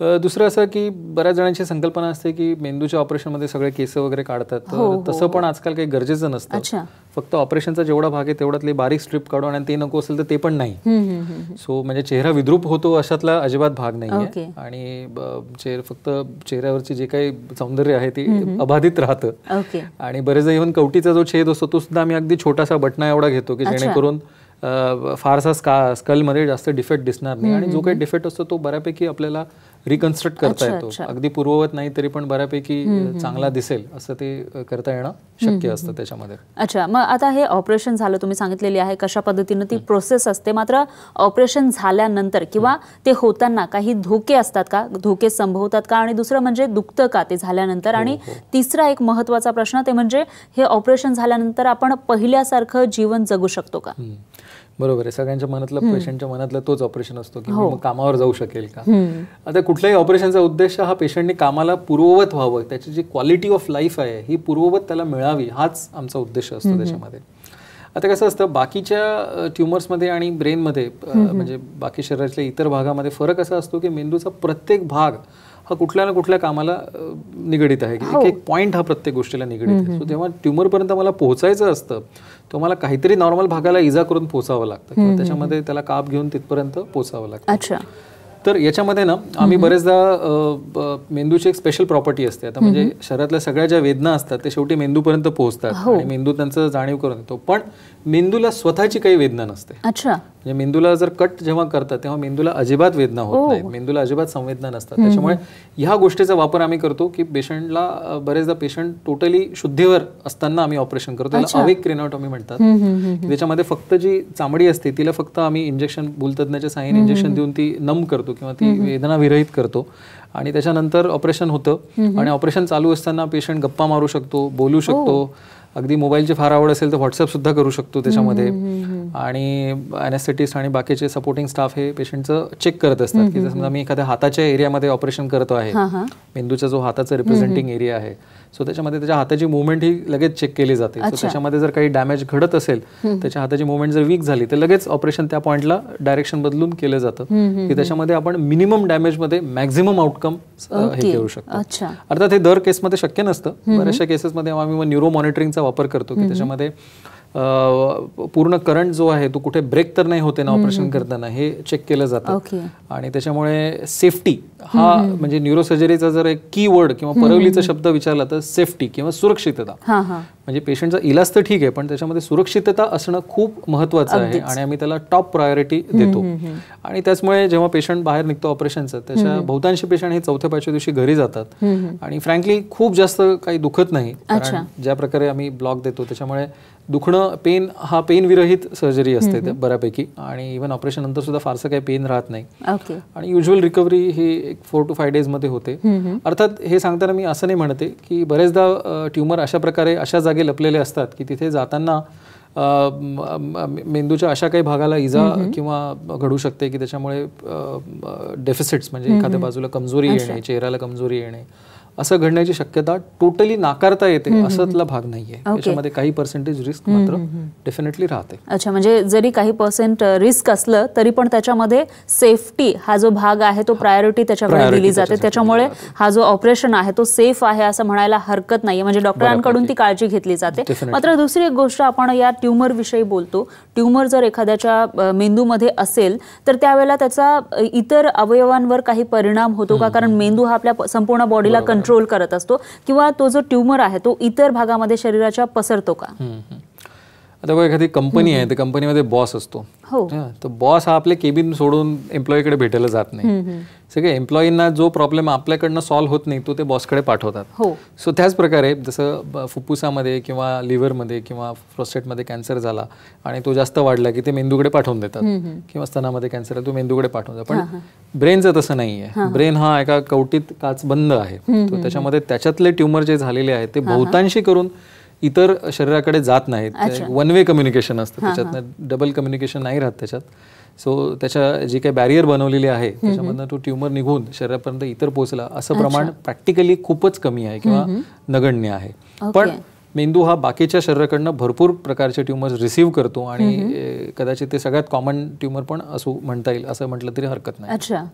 दुसरं असं की बऱ्याच जणांची संकल्पना असते की मेंदूच्या ऑपरेशनमध्ये सगळे केस वगैरे काढतात हो, हो, तसं हो. पण आजकाल काही गरजेचं नसतं फक्त ऑपरेशनचा जेवढा भाग आहे तेवढ्यातली बारीक स्ट्रीप काढू आणि ते नको असेल तर ते पण नाही सो म्हणजे चेहरा विद्रूप होतो अशातला अजिबात भाग नाही आणि चेहरा फक्त चेहऱ्यावरची जे काही सौंदर्य आहे ते अबाधित राहतं आणि बरेच इव्हन कवटीचा जो छेद असतो तो सुद्धा आम्ही अगदी छोटासा बटना एवढा घेतो की जेणेकरून फारसा स्का स्कलमध्ये जास्त डिफेक्ट दिसणार नाही आणि जो काही डिफेक्ट असतो तो बऱ्यापैकी आपल्याला रिकन्स्ट्रक्ट करता येतो अगदी पूर्ववत नाही तरी पण बऱ्यापैकी चांगला दिसेल असं ते करता येणं शक्य असतं त्याच्यामध्ये अच्छा मग आता हे ऑपरेशन झालं तुम्ही सांगितलेली आहे कशा पद्धतीनं ती प्रोसेस असते मात्र ऑपरेशन झाल्यानंतर किंवा ते होताना काही धोके असतात का धोके संभवतात का आणि दुसरं म्हणजे दुखतं का ते झाल्यानंतर हो, आणि हो. तिसरा एक महत्वाचा प्रश्न ते म्हणजे हे ऑपरेशन झाल्यानंतर आपण पहिल्यासारखं जीवन जगू शकतो का बरोबर आहे सगळ्यांच्या मनातलं पेशंटच्या मनातला तोच ऑपरेशन असतो की हो. मग कामावर जाऊ शकेल का आता कुठल्याही ऑपरेशनचा उद्देश हा पेशंटने कामाला पूर्ववत व्हावं त्याची जी क्वालिटी ऑफ लाईफ आहे ही पूर्ववत त्याला मिळावी हाच आमचा उद्देश असतो त्याच्यामध्ये आता कसं असतं बाकीच्या ट्युमर्समध्ये आणि ब्रेनमध्ये म्हणजे बाकी शरीराच्या इतर भागामध्ये फरक असा असतो की मेंदूचा प्रत्येक भाग हा कुठल्या ना कुठल्या कामाला निगडीत आहे की एक पॉईंट हा प्रत्येक गोष्टीला निगडीत आहे सो तेव्हा ट्युमरपर्यंत मला पोहोचायचं असतं तुम्हाला काहीतरी नॉर्मल भागाला इजा करून पोचावं लागतं त्याच्यामध्ये त्याला काप घेऊन तिथपर्यंत पोचावं लागतं अच्छा तर याच्यामध्ये ना आम्ही बरेचदा मेंदूची एक स्पेशल प्रॉपर्टी असते आता म्हणजे शहरातल्या सगळ्या ज्या वेदना असतात ते शेवटी मेंदूपर्यंत पोहोचतात हो. आणि मेंदू त्यांचं जाणीव करून येतो पण मेंदूला स्वतःची काही वेदना नसते म्हणजे मेंदूला जर कट जेव्हा करतात तेव्हा मेंदूला अजिबात वेदना होत हो. नाही मेंदूला अजिबात संवेदना नसतात त्याच्यामुळे ह्या गोष्टीचा वापर आम्ही करतो की पेशंटला बरेचदा पेशंट टोटली शुद्धीवर असताना आम्ही ऑपरेशन करतो त्याला अवेक क्रेनॉटॉमी म्हणतात त्याच्यामध्ये फक्त जी चामडी असते तिला फक्त आम्ही इंजेक्शन बुलतज्ञाच्या साहाय्याने इंजेक्शन देऊन ती नम करतो किंवा ती वेदना विरहित करतो आणि त्याच्यानंतर ऑपरेशन होतं आणि ऑपरेशन चालू असताना पेशंट गप्पा मारू शकतो बोलू शकतो हो. अगदी मोबाईलची फार आवड असेल तर व्हॉट्सअप सुद्धा करू शकतो त्याच्यामध्ये आणि अॅनेस्थेटिस्ट आणि बाकीचे सपोर्टिंग स्टाफ हे पेशंटचं चेक करत असतात की समजा मी एखाद्या हाताच्या एरियामध्ये ऑपरेशन करतो आहे मेंदूचा जो हाताचा रिप्रेझेंटिंग एरिया आहे सो त्याच्यामध्ये त्याच्या हाताची मुवमेंट ही लगेच चेक केली जाते सो त्याच्यामध्ये जर काही डॅमेज घडत असेल त्याच्या हाताची मुवमेंट जर वीक झाली तर लगेच ऑपरेशन त्या पॉईंटला डायरेक्शन बदलून केलं जातं की त्याच्यामध्ये आपण मिनिमम डॅमेज मध्ये मॅक्झिमम आउटकम हे करू शकतो अर्थात हे दर केसमध्ये शक्य नसतं बऱ्याचशा केसेसमध्ये आम्ही न्यूरो मॉनिटरिंगचा वापर करतो की त्याच्यामध्ये पूर्ण करंट जो आहे तो कुठे ब्रेक तर नाही होते ना ऑपरेशन करताना हे चेक केलं जातं आणि त्याच्यामुळे सेफ्टी हा म्हणजे न्यूरोसर्जरीचा जर एक की वर्ड किंवा परवलीचा शब्द विचारला तर सेफ्टी किंवा सुरक्षितता म्हणजे पेशंटचा इलाज तर ठीक आहे पण त्याच्यामध्ये सुरक्षितता असणं खूप महत्वाचं आहे आणि आम्ही त्याला टॉप प्रायोरिटी देतो आणि त्याचमुळे जेव्हा पेशंट बाहेर निघतो ऑपरेशनचं त्याच्या बहुतांशी पेशंट हे चौथ्या पाचव्या दिवशी घरी जातात आणि फ्रँकली खूप जास्त काही दुखत नाही ज्या प्रकारे आम्ही ब्लॉक देतो त्याच्यामुळे दुखणं पेन हा पेन विरहित सर्जरी असते बऱ्यापैकी आणि इव्हन ऑपरेशन नंतर सुद्धा फारसं काही पेन राहत नाही आणि युजल रिकव्हरी ही एक फोर टू फाय मध्ये होते अर्थात हे सांगताना मी असं नाही म्हणते की बरेचदा ट्युमर अशा प्रकारे अशा जागे लपलेले असतात की तिथे जाताना मेंदूच्या अशा काही भागाला इजा किंवा घडू शकते की त्याच्यामुळे डेफिसिट्स म्हणजे एखाद्या बाजूला कमजोरी येणे चेहऱ्याला कमजोरी येणे असं घडण्याची शक्यता टोटली नाकारता येते असातला भाग नाहीये त्याच्यामध्ये काही पर्सेंटेज रिस्क मात्र डेफिनेटली राहते अच्छा म्हणजे जरी काही पर्सेंट रिस्क असलं तरी पण त्याच्यामध्ये सेफ्टी हा जो भाग आहे तो प्रायोरिटी त्याच्याकडे दिली जाते त्याच्यामुळे हा जो ऑपरेशन आहे तो सेफ आहे असं म्हणायला हरकत नाहीये म्हणजे डॉक्टरांकडून ती काळजी घेतली जाते मात्र दुसरी एक गोष्ट आपण या ट्युमर विषयी बोलतो ट्युमर जर एखाद्याच्या मेंदूमध्ये असेल तर त्यावेळेला त्याचा इतर अवयवांवर काही परिणाम होतो का कारण मेंदू हा आपल्या संपूर्ण बॉडीला कंट्रोल कंट्रोल करत असतो किंवा तो जो ट्युमर आहे तो इतर भागामध्ये शरीराच्या पसरतो का आता एखादी कंपनी आहे त्या कंपनीमध्ये बॉस असतो हो. तर बॉस हा आपले केबिन सोडून एम्प्लॉईकडे भेटायला जात नाही सगळे एम्प्लॉईंना जो प्रॉब्लेम आपल्याकडनं सॉल्व्ह होत नाही तो ते बॉसकडे पाठवतात सो हो. त्याच प्रकारे जसं फुप्फुसामध्ये किंवा लिव्हरमध्ये किंवा प्रोस्टेटमध्ये कॅन्सर झाला आणि तो जास्त वाढला की ते मेंदूकडे पाठवून देतात किंवा स्तनामध्ये कॅन्सर तो मेंदूकडे पाठवून देतात पण ब्रेनचं तसं नाही आहे ब्रेन हा एका कवटीत काच बंद आहे त्याच्यामध्ये त्याच्यातले ट्युमर जे झालेले आहेत ते बहुतांशी करून इतर शरीराकडे जात नाहीत वन वे कम्युनिकेशन असतं त्याच्यातनं डबल कम्युनिकेशन नाही राहत त्याच्यात सो त्याच्या जी काही बॅरियर बनवलेली आहे त्याच्यामधनं तो ट्युमर निघून शरीरापर्यंत इतर पोहोचला असं प्रमाण प्रॅक्टिकली खूपच कमी आहे किंवा नगण्य आहे पण मेंदू हा बाकीच्या शरीराकडनं भरपूर प्रकारचे ट्युमर रिसीव्ह करतो आणि कदाचित ते सगळ्यात कॉमन ट्युमर पण असू म्हणता येईल असं म्हटलं तरी हरकत नाही अच्छा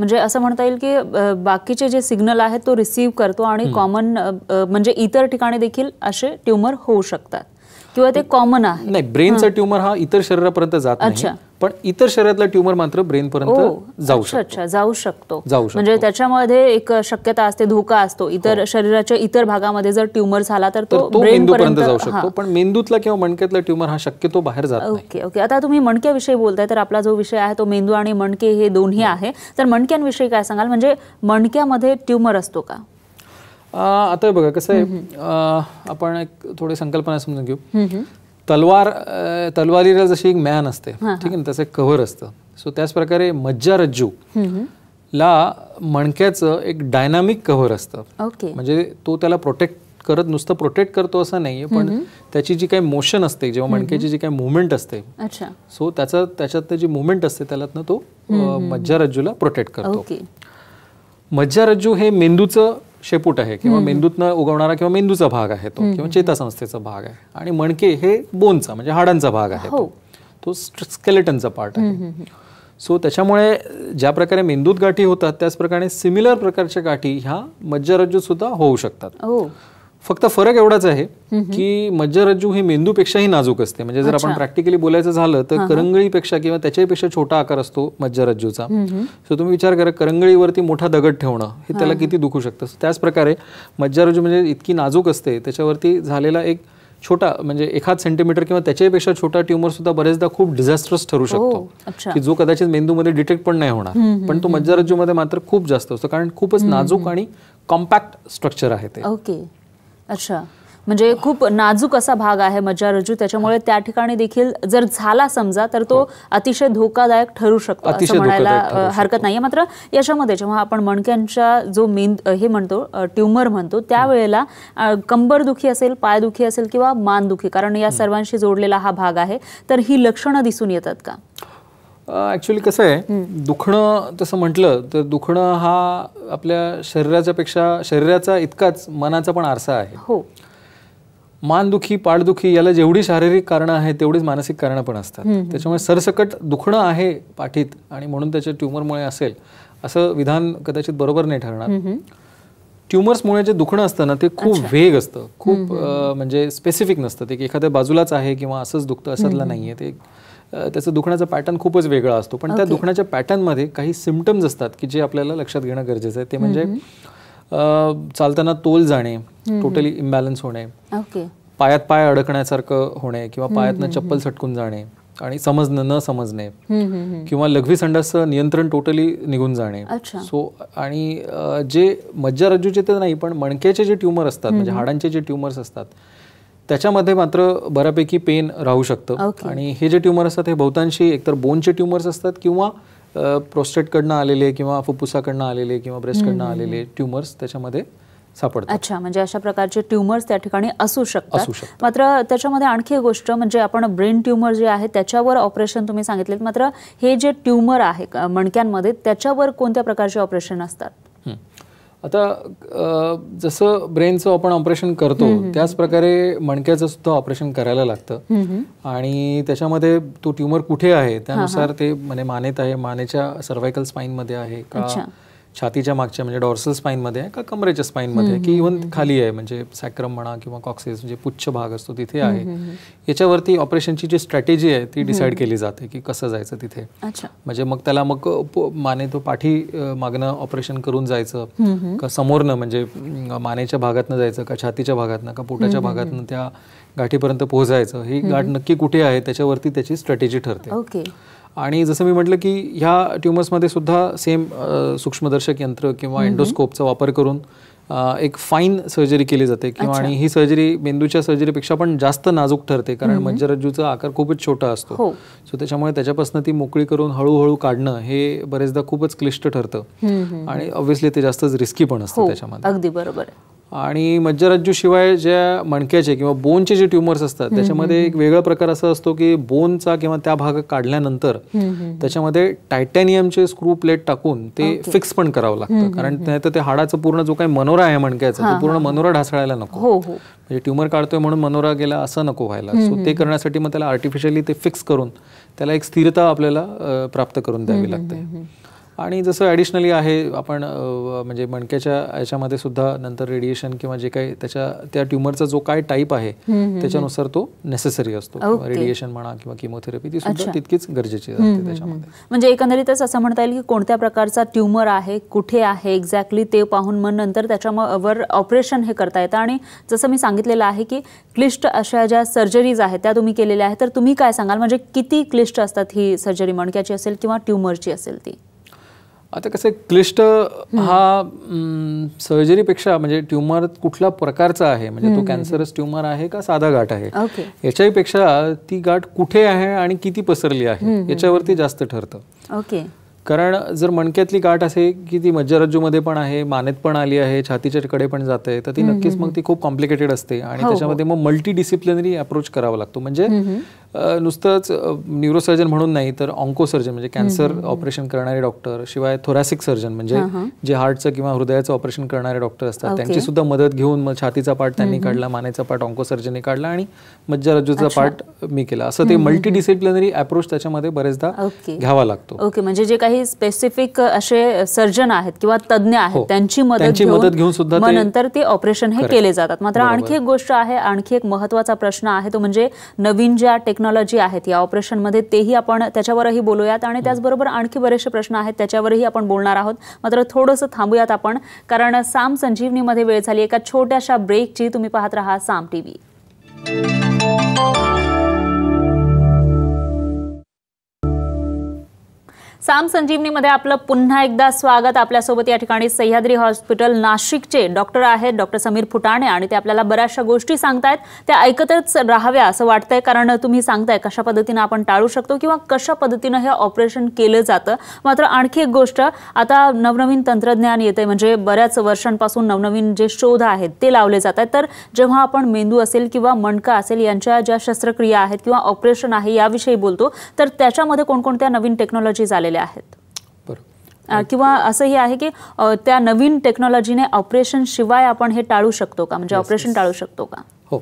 म्हणजे असं म्हणता येईल की बाकीचे जे सिग्नल आहेत तो रिसीव्ह करतो आणि कॉमन म्हणजे इतर ठिकाणी देखील असे ट्युमर होऊ शकतात किंवा ते कॉमन आहे नाही ब्रेनचा ट्युमर हा इतर शरीरापर्यंत जात नाही पण इतर शरीरातला ट्युमर मात्र ब्रेनपर्यंत हो, जाऊ शकतो जाऊ शकतो म्हणजे त्याच्यामध्ये एक शक्यता असते धोका असतो इतर हो. शरीराच्या इतर भागामध्ये जर ट्युमर झाला तर तो ब्रेनपर्यंत जाऊ शकतो पण मेंदूतला किंवा मणक्यातला ट्युमर हा शक्यतो बाहेर जातो ओके ओके आता तुम्ही मणक्याविषयी बोलताय तर आपला जो विषय आहे तो मेंदू आणि मणके हे दोन्ही आहे तर मणक्यांविषयी काय सांगाल म्हणजे मणक्यामध्ये ट्युमर असतो का आता बघा कसं आहे आपण एक थोडी संकल्पना समजून घेऊ तलवार तलवारीला जशी एक मॅन असते ठीक आहे ना त्याचं एक कव्हर असतं सो त्याच प्रकारे मज्जारज्जू ला मणक्याचं एक डायनामिक कव्हर असतं म्हणजे तो त्याला प्रोटेक्ट करत नुसतं प्रोटेक्ट करतो असं नाहीये पण त्याची जी काही मोशन असते जेव्हा मणक्याची जी काही मुवमेंट असते सो त्याचा त्याच्यात जी मुवमेंट असते त्यालातनं तो मज्जारज्जूला प्रोटेक्ट करतो मज्जारज्जू हे मेंदूचं शेपूट आहे किंवा मेंदूतनं उगवणारा किंवा मेंदूचा भाग आहे तो किंवा चेतासंस्थेचा भाग आहे आणि मणके हे बोनचा म्हणजे हाडांचा भाग आहे तो हो. तो स्केलेटनचा पार्ट आहे सो त्याच्यामुळे ज्या प्रकारे मेंदूत गाठी होतात त्याचप्रकारे सिमिलर प्रकारच्या गाठी ह्या मज्जारज्जूत सुद्धा होऊ शकतात हो. फक्त फरक एवढाच आहे की मज्जारज्जू ही मेंदूपेक्षाही नाजूक असते म्हणजे जर आपण प्रॅक्टिकली बोलायचं झालं तर करंगळीपेक्षा किंवा त्याच्यापेक्षा छोटा आकार असतो मज्जारज्जूचा सो तुम्ही विचार करा करंगळीवरती मोठा दगड ठेवणं हे त्याला किती दुखू शकतं त्याचप्रकारे प्रकारे मज्जारज्जू म्हणजे इतकी नाजूक असते त्याच्यावरती झालेला एक छोटा म्हणजे एखाद सेंटीमीटर किंवा त्याच्यापेक्षा छोटा ट्युमर सुद्धा बरेचदा खूप डिझास्टरस ठरू शकतो की जो कदाचित मेंदूमध्ये डिटेक्ट पण नाही होणार पण तो मज्जारज्जूमध्ये मात्र खूप जास्त असतो कारण खूपच नाजूक आणि कॉम्पॅक्ट स्ट्रक्चर आहे ते ओके अच्छा म्हणजे खूप नाजूक असा भाग आहे मज्जारज्जू त्याच्यामुळे त्या ठिकाणी देखील जर झाला समजा तर तो हो. अतिशय धोकादायक ठरू शकतो असं म्हणायला हरकत नाहीये मात्र याच्यामध्ये जेव्हा आपण मणक्यांच्या जो मेन हे म्हणतो ट्युमर म्हणतो त्यावेळेला कंबरदुखी असेल पायदुखी असेल किंवा मानदुखी कारण या सर्वांशी जोडलेला हा भाग आहे तर ही लक्षणं दिसून येतात का ऍक्च्युली कसं आहे दुखणं तसं म्हटलं तर दुखणं हा आपल्या शरीराच्या पेक्षा शरीराचा इतकाच मनाचा पण आरसा आहे हो मानदुखी पाठदुखी याला जेवढी शारीरिक कारणं आहेत तेवढीच मानसिक कारणं पण असतात त्याच्यामुळे सरसकट दुखणं आहे पाठीत आणि म्हणून त्याच्या ट्युमरमुळे असेल असं विधान कदाचित बरोबर नाही ठरणार ट्युमर्समुळे जे दुखणं असतं ना ते खूप वेग असतं खूप म्हणजे स्पेसिफिक नसतं ते एखाद्या बाजूलाच आहे किंवा असंच दुखतं असंला नाहीये ते त्याचं दुखण्याचा पॅटर्न खूपच वेगळा असतो पण त्या दुखण्याच्या पॅटर्नमध्ये काही सिमटम्स असतात की जे आपल्याला लक्षात घेणं गरजेचं आहे ते म्हणजे चालताना तोल जाणे टोटली इम्बॅलन्स होणे पायात पाय अडकण्यासारखं होणे किंवा पायातनं चप्पल सटकून जाणे आणि समजणं न समजणे किंवा लघवी संडास नियंत्रण टोटली निघून जाणे सो आणि जे मज्जारज्जूचे तर नाही पण मणक्याचे जे ट्युमर असतात म्हणजे हाडांचे जे ट्युमर्स असतात त्याच्यामध्ये मात्र बऱ्यापैकी पेन राहू शकतं आणि हे जे ट्युमर असतात हे बहुतांशी एकतर बोनचे ट्युमर्स असतात किंवा प्रोस्टेटकडनं आलेले किंवा फुप्फुसाकडनं आलेले किंवा ब्रेस्टकडनं आलेले ट्युमर्स त्याच्यामध्ये सापडतात अच्छा म्हणजे अशा प्रकारचे ट्युमर्स त्या ठिकाणी असू शकतात मात्र त्याच्यामध्ये आणखी एक गोष्ट म्हणजे आपण ब्रेन ट्युमर जे आहे त्याच्यावर ऑपरेशन तुम्ही सांगितलेत मात्र हे जे ट्युमर आहे मणक्यांमध्ये त्याच्यावर कोणत्या प्रकारचे ऑपरेशन असतात आता जसं ब्रेनचं आपण ऑपरेशन करतो त्याच प्रकारे मणक्याचं सुद्धा ऑपरेशन करायला लागतं आणि त्याच्यामध्ये तो ट्युमर कुठे आहे त्यानुसार ते म्हणजे मानेत आहे मानेच्या सर्वायकल मध्ये आहे का छातीच्या मागच्या म्हणजे डॉर्सल स्पाईनमध्ये आहे का कमरेच्या स्पाईनमध्ये आहे की इव्हन खाली आहे म्हणजे सॅक्रम म्हणा किंवा कॉक्सेस म्हणजे पुच्छ भाग असतो तिथे आहे याच्यावरती ऑपरेशनची जी स्ट्रॅटेजी आहे ती डिसाईड केली जाते की कसं जायचं तिथे म्हणजे मग त्याला मग माने तो पाठी मागणं ऑपरेशन करून जायचं का समोरनं म्हणजे मानेच्या भागातनं जायचं का छातीच्या भागातनं का पोटाच्या भागातनं त्या गाठीपर्यंत पोहोचायचं ही गाठ नक्की कुठे आहे त्याच्यावरती त्याची स्ट्रॅटेजी ठरते आणि जसं मी म्हटलं की ह्या ट्युमर्समध्ये सुद्धा सेम सूक्ष्मदर्शक यंत्र किंवा एन्डोस्कोपचा वापर करून एक फाईन सर्जरी केली जाते किंवा आणि ही सर्जरी मेंदूच्या सर्जरीपेक्षा पण जास्त नाजूक ठरते कारण मज्जरज्जूचा आकार खूपच छोटा असतो सो हो. त्याच्यामुळे त्याच्यापासून ती मोकळी करून हळूहळू काढणं हे बरेचदा खूपच क्लिष्ट ठरतं आणि ऑब्व्हियसली ते जास्तच रिस्की पण असतं हो, त्याच्यामध्ये अगदी बरोबर आणि शिवाय ज्या मणक्याचे किंवा बोनचे जे ट्युमर्स असतात त्याच्यामध्ये एक वेगळा प्रकार असा असतो की बोनचा किंवा त्या भाग काढल्यानंतर त्याच्यामध्ये टायटॅनियमचे स्क्रू प्लेट टाकून ते फिक्स पण करावं लागतं कारण नाही ते हाडाचं पूर्ण जो काही मनोरा आहे मणक्याचा तो पूर्ण मनोरा ढासळायला नको हो, हो. म्हणजे ट्युमर काढतोय म्हणून मनोरा गेला असं नको व्हायला सो ते करण्यासाठी मग त्याला आर्टिफिशियली ते फिक्स करून त्याला एक स्थिरता आपल्याला प्राप्त करून द्यावी लागते आणि जसं ॲडिशनली आहे आपण म्हणजे मणक्याच्या याच्यामध्ये सुद्धा नंतर रेडिएशन किंवा जे काही त्याच्या त्या ट्युमरचा जो काय टाईप आहे त्याच्यानुसार तो नेसेसरी असतो रेडिएशन म्हणा किंवा किमोथेरपी ती सुद्धा तितकीच गरजेची असते त्याच्यामध्ये म्हणजे एकंदरीतच असं म्हणता येईल की कोणत्या प्रकारचा ट्युमर आहे कुठे आहे एक्झॅक्टली ते पाहून मग नंतर त्याच्यावर ऑपरेशन हे करता येतं आणि जसं मी सांगितलेलं आहे की क्लिष्ट अशा ज्या सर्जरीज आहेत त्या तुम्ही केलेल्या आहेत तर तुम्ही काय सांगाल म्हणजे किती क्लिष्ट असतात ही सर्जरी मणक्याची असेल किंवा ट्युमरची असेल ती आता कसं क्लिष्ट हा सर्जरीपेक्षा म्हणजे ट्युमर कुठला प्रकारचा आहे म्हणजे तो कॅन्सरस ट्युमर आहे का साधा गाठ आहे याच्याही पेक्षा ती गाठ कुठे आहे आणि किती पसरली आहे याच्यावरती जास्त ठरतं ओके कारण जर मणक्यातली गाठ असे की ती मज्जारज्जूमध्ये पण आहे मानेत पण आली आहे छातीच्या कडे पण आहे तर ती नक्कीच मग ती खूप कॉम्प्लिकेटेड असते आणि हो, हो. त्याच्यामध्ये मग मल्टी डिसिप्लिनरी अप्रोच करावा लागतो म्हणजे नुसतंच न्यूरोसर्जन म्हणून नाही तर ऑन्कोसर्जन म्हणजे कॅन्सर ऑपरेशन करणारे डॉक्टर शिवाय थोरॅसिक सर्जन म्हणजे जे हार्टचं किंवा हृदयाचं ऑपरेशन करणारे डॉक्टर असतात त्यांची सुद्धा मदत घेऊन मग छातीचा पार्ट त्यांनी काढला मानेचा पार्ट ऑन्कोसर्जनने काढला आणि मज्जारज्जूचा पार्ट मी केला असं ते मल्टी डिसिप्लिनरी अप्रोच त्याच्यामध्ये बरेचदा घ्यावा लागतो ओके म्हणजे जे काही स्पेसिफिक असे सर्जन आहेत किंवा तज्ज्ञ आहेत हो. त्यांची मदत घेऊन सुद्धा नंतर ते ऑपरेशन हे केले जातात मात्र आणखी एक गोष्ट आहे आणखी एक महत्वाचा प्रश्न आहे तो म्हणजे नवीन ज्या टेक्नॉलॉजी आहेत या ऑपरेशनमध्ये तेही आपण त्याच्यावरही बोलूयात आणि त्याचबरोबर आणखी बरेचसे प्रश्न आहेत त्याच्यावरही आपण बोलणार आहोत मात्र थोडंसं थांबूयात आपण कारण साम संजीवनीमध्ये वेळ झाली एका छोट्याशा ब्रेकची तुम्ही पाहत राहा साम टी व्ही साम संजीवनीमध्ये आपलं पुन्हा एकदा स्वागत आपल्यासोबत या ठिकाणी सह्याद्री हॉस्पिटल नाशिकचे डॉक्टर आहेत डॉक्टर समीर फुटाणे आणि ते आपल्याला बऱ्याचशा गोष्टी सांगतायत त्या ऐकतच राहाव्या असं वाटतंय कारण तुम्ही सांगताय कशा पद्धतीनं आपण टाळू शकतो किंवा कशा पद्धतीनं हे ऑपरेशन केलं जातं मात्र आणखी एक गोष्ट आता नवनवीन तंत्रज्ञान येते म्हणजे बऱ्याच वर्षांपासून नवनवीन जे शोध आहेत ते लावले जात आहेत तर जेव्हा आपण मेंदू असेल किंवा मणका असेल यांच्या ज्या शस्त्रक्रिया आहेत किंवा ऑपरेशन आहे याविषयी बोलतो तर त्याच्यामध्ये कोणकोणत्या नवीन टेक्नॉलॉजीज आले झालेले आहेत किंवा असंही आहे की त्या नवीन टेक्नॉलॉजीने ऑपरेशन शिवाय आपण हे टाळू शकतो का म्हणजे ऑपरेशन टाळू शकतो का हो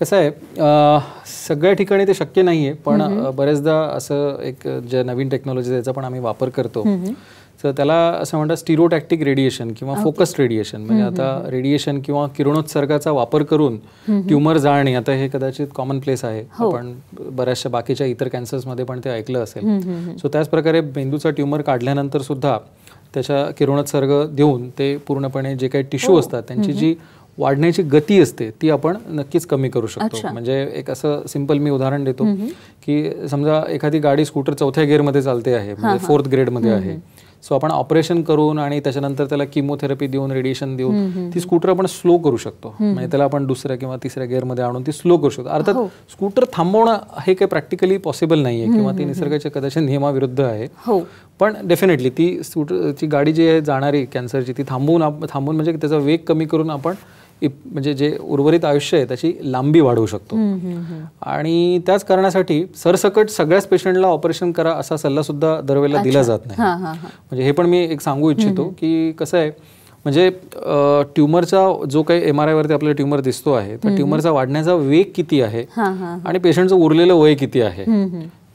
कसं आहे सगळ्या ठिकाणी ते शक्य नाहीये पण बरेचदा असं एक ज्या नवीन टेक्नॉलॉजी त्याचा पण आम्ही वापर करतो तर त्याला असं म्हणतात स्टिरोटॅक्टिक रेडिएशन किंवा फोकस्ड रेडिएशन म्हणजे आता रेडिएशन किंवा किरणोत्सर्गाचा वापर करून ट्युमर जाळणे आता हे कदाचित कॉमन प्लेस आहे हो. आपण बऱ्याचशा बाकीच्या इतर कॅन्सर्समध्ये पण ते ऐकलं असेल सो त्याच प्रकारे मेंदूचा ट्युमर काढल्यानंतर सुद्धा त्याच्या किरणोत्सर्ग देऊन ते पूर्णपणे जे काही टिश्यू हो. असतात त्यांची जी वाढण्याची गती असते ती आपण नक्कीच कमी करू शकतो म्हणजे एक असं सिंपल मी उदाहरण देतो की समजा एखादी गाडी स्कूटर चौथ्या गिअरमध्ये चालते आहे म्हणजे फोर्थ ग्रेडमध्ये आहे सो आपण ऑपरेशन करून आणि त्याच्यानंतर त्याला किमोथेरपी देऊन रेडिएशन देऊन ती स्कूटर आपण स्लो करू शकतो म्हणजे त्याला आपण दुसऱ्या किंवा तिसऱ्या गिअरमध्ये आणून ती स्लो करू शकतो अर्थात हो. स्कूटर थांबवणं हे काही प्रॅक्टिकली पॉसिबल नाही आहे किंवा ती निसर्गाच्या कदाचित नियमाविरुद्ध आहे हो. पण डेफिनेटली ती स्कूटरची गाडी जी आहे जाणारी कॅन्सरची ती थांबवून थांबून म्हणजे त्याचा वेग कमी करून आपण म्हणजे जे उर्वरित आयुष्य आहे त्याची लांबी वाढवू शकतो आणि त्याच कारणासाठी सरसकट सगळ्याच पेशंटला ऑपरेशन करा असा सल्ला सुद्धा दरवेळेला दिला जात नाही म्हणजे हे पण मी एक सांगू इच्छितो की कसं आहे म्हणजे ट्युमरचा जो काही एम आर वरती आपल्याला ट्युमर दिसतो आहे तर ट्युमरचा वाढण्याचा वेग किती आहे आणि पेशंटचं उरलेलं वय किती आहे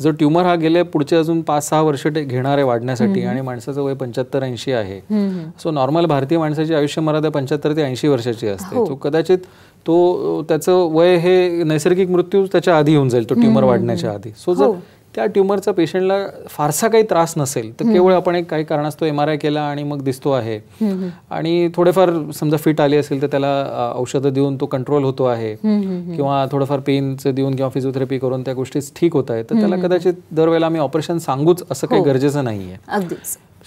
जर ट्युमर हा गेले पुढचे अजून पाच सहा वर्ष घेणार आहे वाढण्यासाठी आणि माणसाचं वय पंच्याहत्तर ऐंशी आहे सो नॉर्मल भारतीय माणसाची आयुष्य मर्यादा पंच्याहत्तर ते ऐंशी वर्षाची असते तो हो. कदाचित तो त्याचं वय हे नैसर्गिक मृत्यू त्याच्या आधी होऊन जाईल तो ट्युमर वाढण्याच्या आधी सो जर हो. त्या ट्युमरचा पेशंटला फारसा काही त्रास नसेल तर केवळ आपण एक काही कारणास्तव एम आर आय केला आणि मग दिसतो आहे आणि थोडेफार समजा फिट आली असेल तर त्याला औषधं देऊन तो कंट्रोल होतो आहे किंवा थोडंफार पेनचं देऊन किंवा फिजिओथेरपी करून त्या गोष्टी ठीक होत आहेत तर त्याला कदाचित दरवेळेला आम्ही ऑपरेशन सांगूच असं काही हो. गरजेचं नाही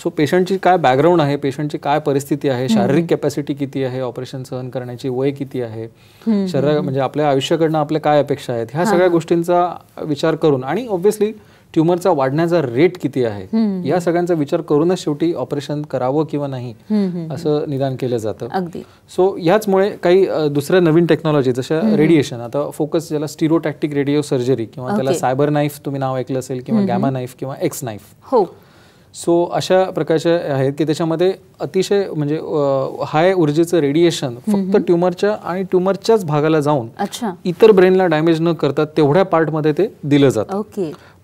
सो पेशंटची काय बॅकग्राऊंड आहे पेशंटची काय परिस्थिती आहे शारीरिक कॅपॅसिटी किती आहे ऑपरेशन सहन करण्याची वय किती आहे शरीर म्हणजे आपल्या आयुष्याकडनं आपल्या काय अपेक्षा आहेत ह्या सगळ्या गोष्टींचा विचार करून आणि ऑब्व्हियसली ट्युमरचा वाढण्याचा रेट किती आहे या सगळ्यांचा विचार करूनच शेवटी ऑपरेशन करावं किंवा नाही असं निदान केलं जातं सो ह्याचमुळे काही दुसऱ्या नवीन टेक्नॉलॉजी जशा रेडिएशन आता फोकस ज्याला स्टिरोटॅक्टिक रेडिओ सर्जरी किंवा त्याला सायबर नाईफ तुम्ही नाव ऐकलं असेल किंवा गॅमा नाईफ किंवा एक्स नाईफ सो अशा प्रकारच्या आहेत की त्याच्यामध्ये अतिशय म्हणजे हाय ऊर्जेचं रेडिएशन फक्त ट्युमरच्या आणि ट्युमरच्याच भागाला जाऊन इतर ब्रेनला डॅमेज न करता तेवढ्या पार्टमध्ये ते दिलं जातं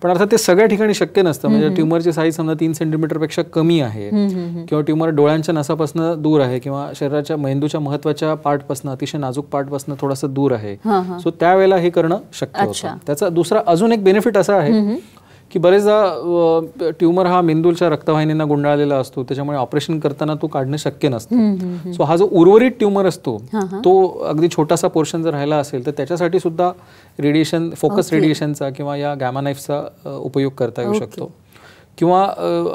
पण अर्थात ते सगळ्या ठिकाणी शक्य नसतं म्हणजे ट्युमरची साईज समजा तीन सेंटीमीटर पेक्षा कमी आहे किंवा ट्युमर डोळ्यांच्या नसापासून दूर आहे किंवा शरीराच्या मेंदूच्या महत्वाच्या पार्टपासून अतिशय नाजूक पार्टपासून थोडासा दूर आहे सो त्यावेळेला हे करणं शक्य त्याचा दुसरा अजून एक बेनिफिट असा आहे की बरेचदा ट्युमर हा मेंदूलच्या रक्तवाहिनींना गुंडाळलेला असतो त्याच्यामुळे ऑपरेशन करताना तो काढणं शक्य नसतं सो हा जो उर्वरित ट्युमर असतो तो अगदी छोटासा पोर्शन जर राहिला असेल तर त्याच्यासाठी सुद्धा रेडिएशन फोकस रेडिएशनचा किंवा या गॅमानाईफचा उपयोग करता येऊ शकतो किंवा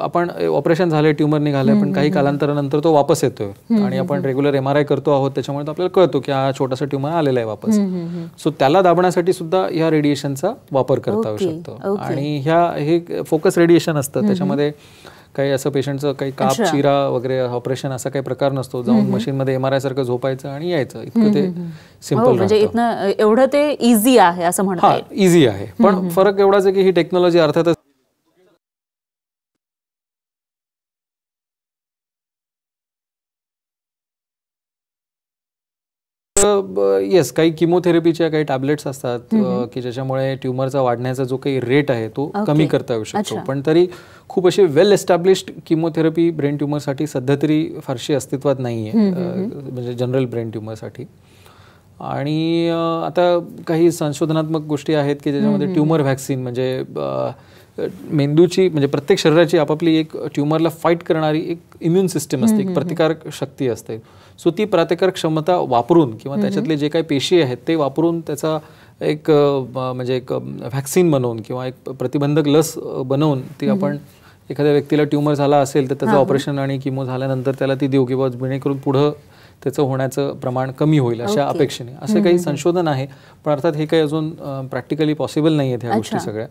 आपण ऑपरेशन झालंय ट्युमर निघालंय पण काही कालांतरानंतर तो वापस येतोय आणि आपण रेग्युलर एम आर आय करतो आहोत त्याच्यामुळे आपल्याला कळतो की हा छोटासा ट्युमर आलेला आहे वापस सो त्याला दाबण्यासाठी सुद्धा ह्या रेडिएशनचा वापर करता येऊ शकतो आणि ह्या हे फोकस रेडिएशन असतं त्याच्यामध्ये काही असं पेशंटचं काही काप चिरा वगैरे ऑपरेशन असा काही प्रकार नसतो जाऊन मशीनमध्ये एम आर आय सारखं झोपायचं आणि यायचं इतकं ते सिम्पल हो, म्हणजे एवढं ते इझी आहे असं म्हणतात इझी आहे पण फरक एवढाच आहे की ही टेक्नॉलॉजी अर्थातच येस काही किमोथेरपीच्या काही टॅबलेट्स असतात की ज्याच्यामुळे ट्युमरचा वाढण्याचा जो काही रेट आहे तो कमी करता येऊ शकतो पण तरी खूप अशी वेल एस्टॅब्लिश्ड किमोथेरपी ब्रेन ट्युमरसाठी सध्या तरी फारशी अस्तित्वात नाही आहे म्हणजे जनरल ब्रेन ट्युमरसाठी आणि आता काही संशोधनात्मक गोष्टी आहेत की ज्याच्यामध्ये ट्युमर व्हॅक्सिन म्हणजे मेंदूची म्हणजे प्रत्येक शरीराची आपापली एक ट्युमरला फाईट करणारी एक इम्युन सिस्टीम असते एक प्रतिकारक शक्ती असते सो ती प्रतिकारक क्षमता वापरून किंवा त्याच्यातले जे काही पेशी आहेत ते वापरून त्याचा एक म्हणजे एक व्हॅक्सिन बनवून किंवा एक प्रतिबंधक लस बनवून ती आपण एखाद्या व्यक्तीला ट्युमर झाला असेल तर त्याचं ऑपरेशन आणि किमो झाल्यानंतर त्याला ती देऊ किंवा जेणेकरून पुढं त्याचं होण्याचं प्रमाण कमी होईल अशा अपेक्षेने असं काही संशोधन आहे पण अर्थात हे काही अजून प्रॅक्टिकली पॉसिबल नाही आहेत ह्या गोष्टी सगळ्या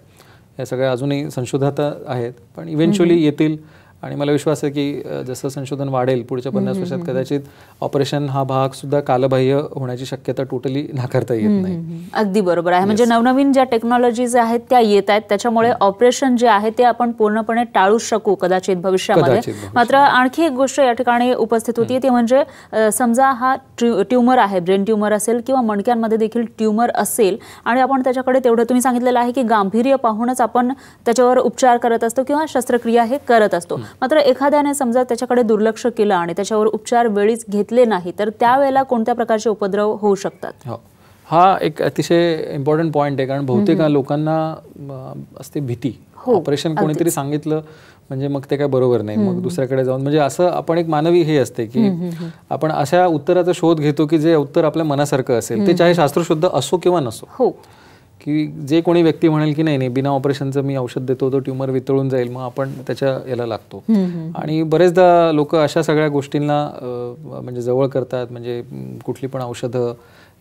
या सगळ्या अजूनही संशोधात आहेत पण इव्हेंच्युअली येतील आणि मला विश्वास आहे की जसं संशोधन वाढेल पुढच्या पन्नास वर्षात कदाचित ऑपरेशन हा भाग सुद्धा कालबाह्य होण्याची शक्यता टोटली नाकारता येत नाही अगदी बरोबर आहे म्हणजे नवनवीन ज्या टेक्नॉलॉजीज आहेत त्या येत आहेत त्याच्यामुळे ऑपरेशन जे आहे ते आपण पूर्णपणे टाळू शकू कदाचित भविष्यामध्ये मात्र आणखी एक गोष्ट या ठिकाणी उपस्थित होती ती म्हणजे समजा हा ट्यूमर आहे ब्रेन ट्यूमर असेल किंवा मणक्यांमध्ये देखील ट्यूमर असेल आणि आपण त्याच्याकडे तेवढं तुम्ही सांगितलेलं आहे की गांभीर्य पाहूनच आपण त्याच्यावर उपचार करत असतो किंवा शस्त्रक्रिया हे करत असतो मात्र एखाद्याने समजा त्याच्याकडे दुर्लक्ष केलं आणि त्याच्यावर उपचार वेळीच घेतले नाही तर त्यावेळेला कोणत्या प्रकारचे उपद्रव होऊ शकतात हो. हा एक अतिशय इम्पॉर्टंट पॉईंट आहे कारण बहुतेक लोकांना असते भीती हो, ऑपरेशन कोणीतरी सांगितलं म्हणजे मग ते काय बरोबर नाही मग दुसऱ्याकडे जाऊन म्हणजे असं आपण एक मानवी हे असते की आपण अशा उत्तराचा शोध घेतो की जे उत्तर आपल्या मनासारखं असेल ते चाहे शास्त्रशुद्ध असो किंवा नसो हो. की जे कोणी व्यक्ती म्हणेल की नाही नाही बिना ऑपरेशनचं मी औषध देतो तो ट्युमर वितळून जाईल मग आपण त्याच्या याला लागतो आणि बरेचदा लोक अशा सगळ्या गोष्टींना म्हणजे जवळ करतात म्हणजे कुठली पण औषधं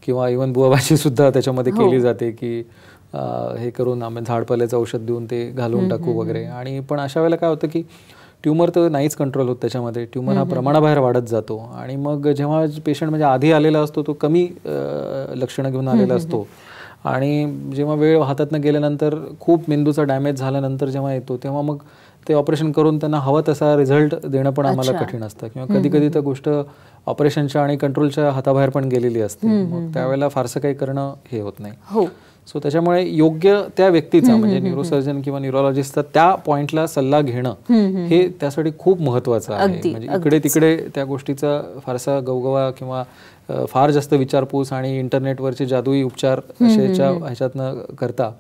किंवा इवन बुवाबाशी सुद्धा त्याच्यामध्ये हो. केली जाते की हे करून आम्ही झाडपाल्याचं औषध देऊन ते घालून टाकू वगैरे आणि पण अशा वेळेला काय होतं की ट्युमर तर नाहीच कंट्रोल होत त्याच्यामध्ये ट्युमर हा प्रमाणाबाहेर वाढत जातो आणि मग जेव्हा पेशंट म्हणजे आधी आलेला असतो तो कमी लक्षणं घेऊन आलेला असतो आणि जेव्हा वेळ हातातनं गेल्यानंतर खूप मेंदूचा डॅमेज झाल्यानंतर जेव्हा येतो तेव्हा मग ते ऑपरेशन करून त्यांना हवा तसा रिझल्ट देणं पण आम्हाला कठीण असतं किंवा कधी कधी त्या गोष्ट ऑपरेशनच्या आणि कंट्रोलच्या हाताबाहेर पण गेलेली असते मग त्यावेळेला फारसं काही करणं हे होत नाही हो. सो त्याच्यामुळे योग्य त्या व्यक्तीचा म्हणजे न्यूरोसर्जन किंवा न्यूरोलॉजिस्टचा त्या पॉइंटला सल्ला घेणं हे त्यासाठी खूप महत्वाचं आहे म्हणजे इकडे तिकडे त्या गोष्टीचा फारसा गवगवा किंवा फार जास्त विचारपूस आणि इंटरनेटवरचे जादुई उपचार अशाच्या ह्याच्यातनं करता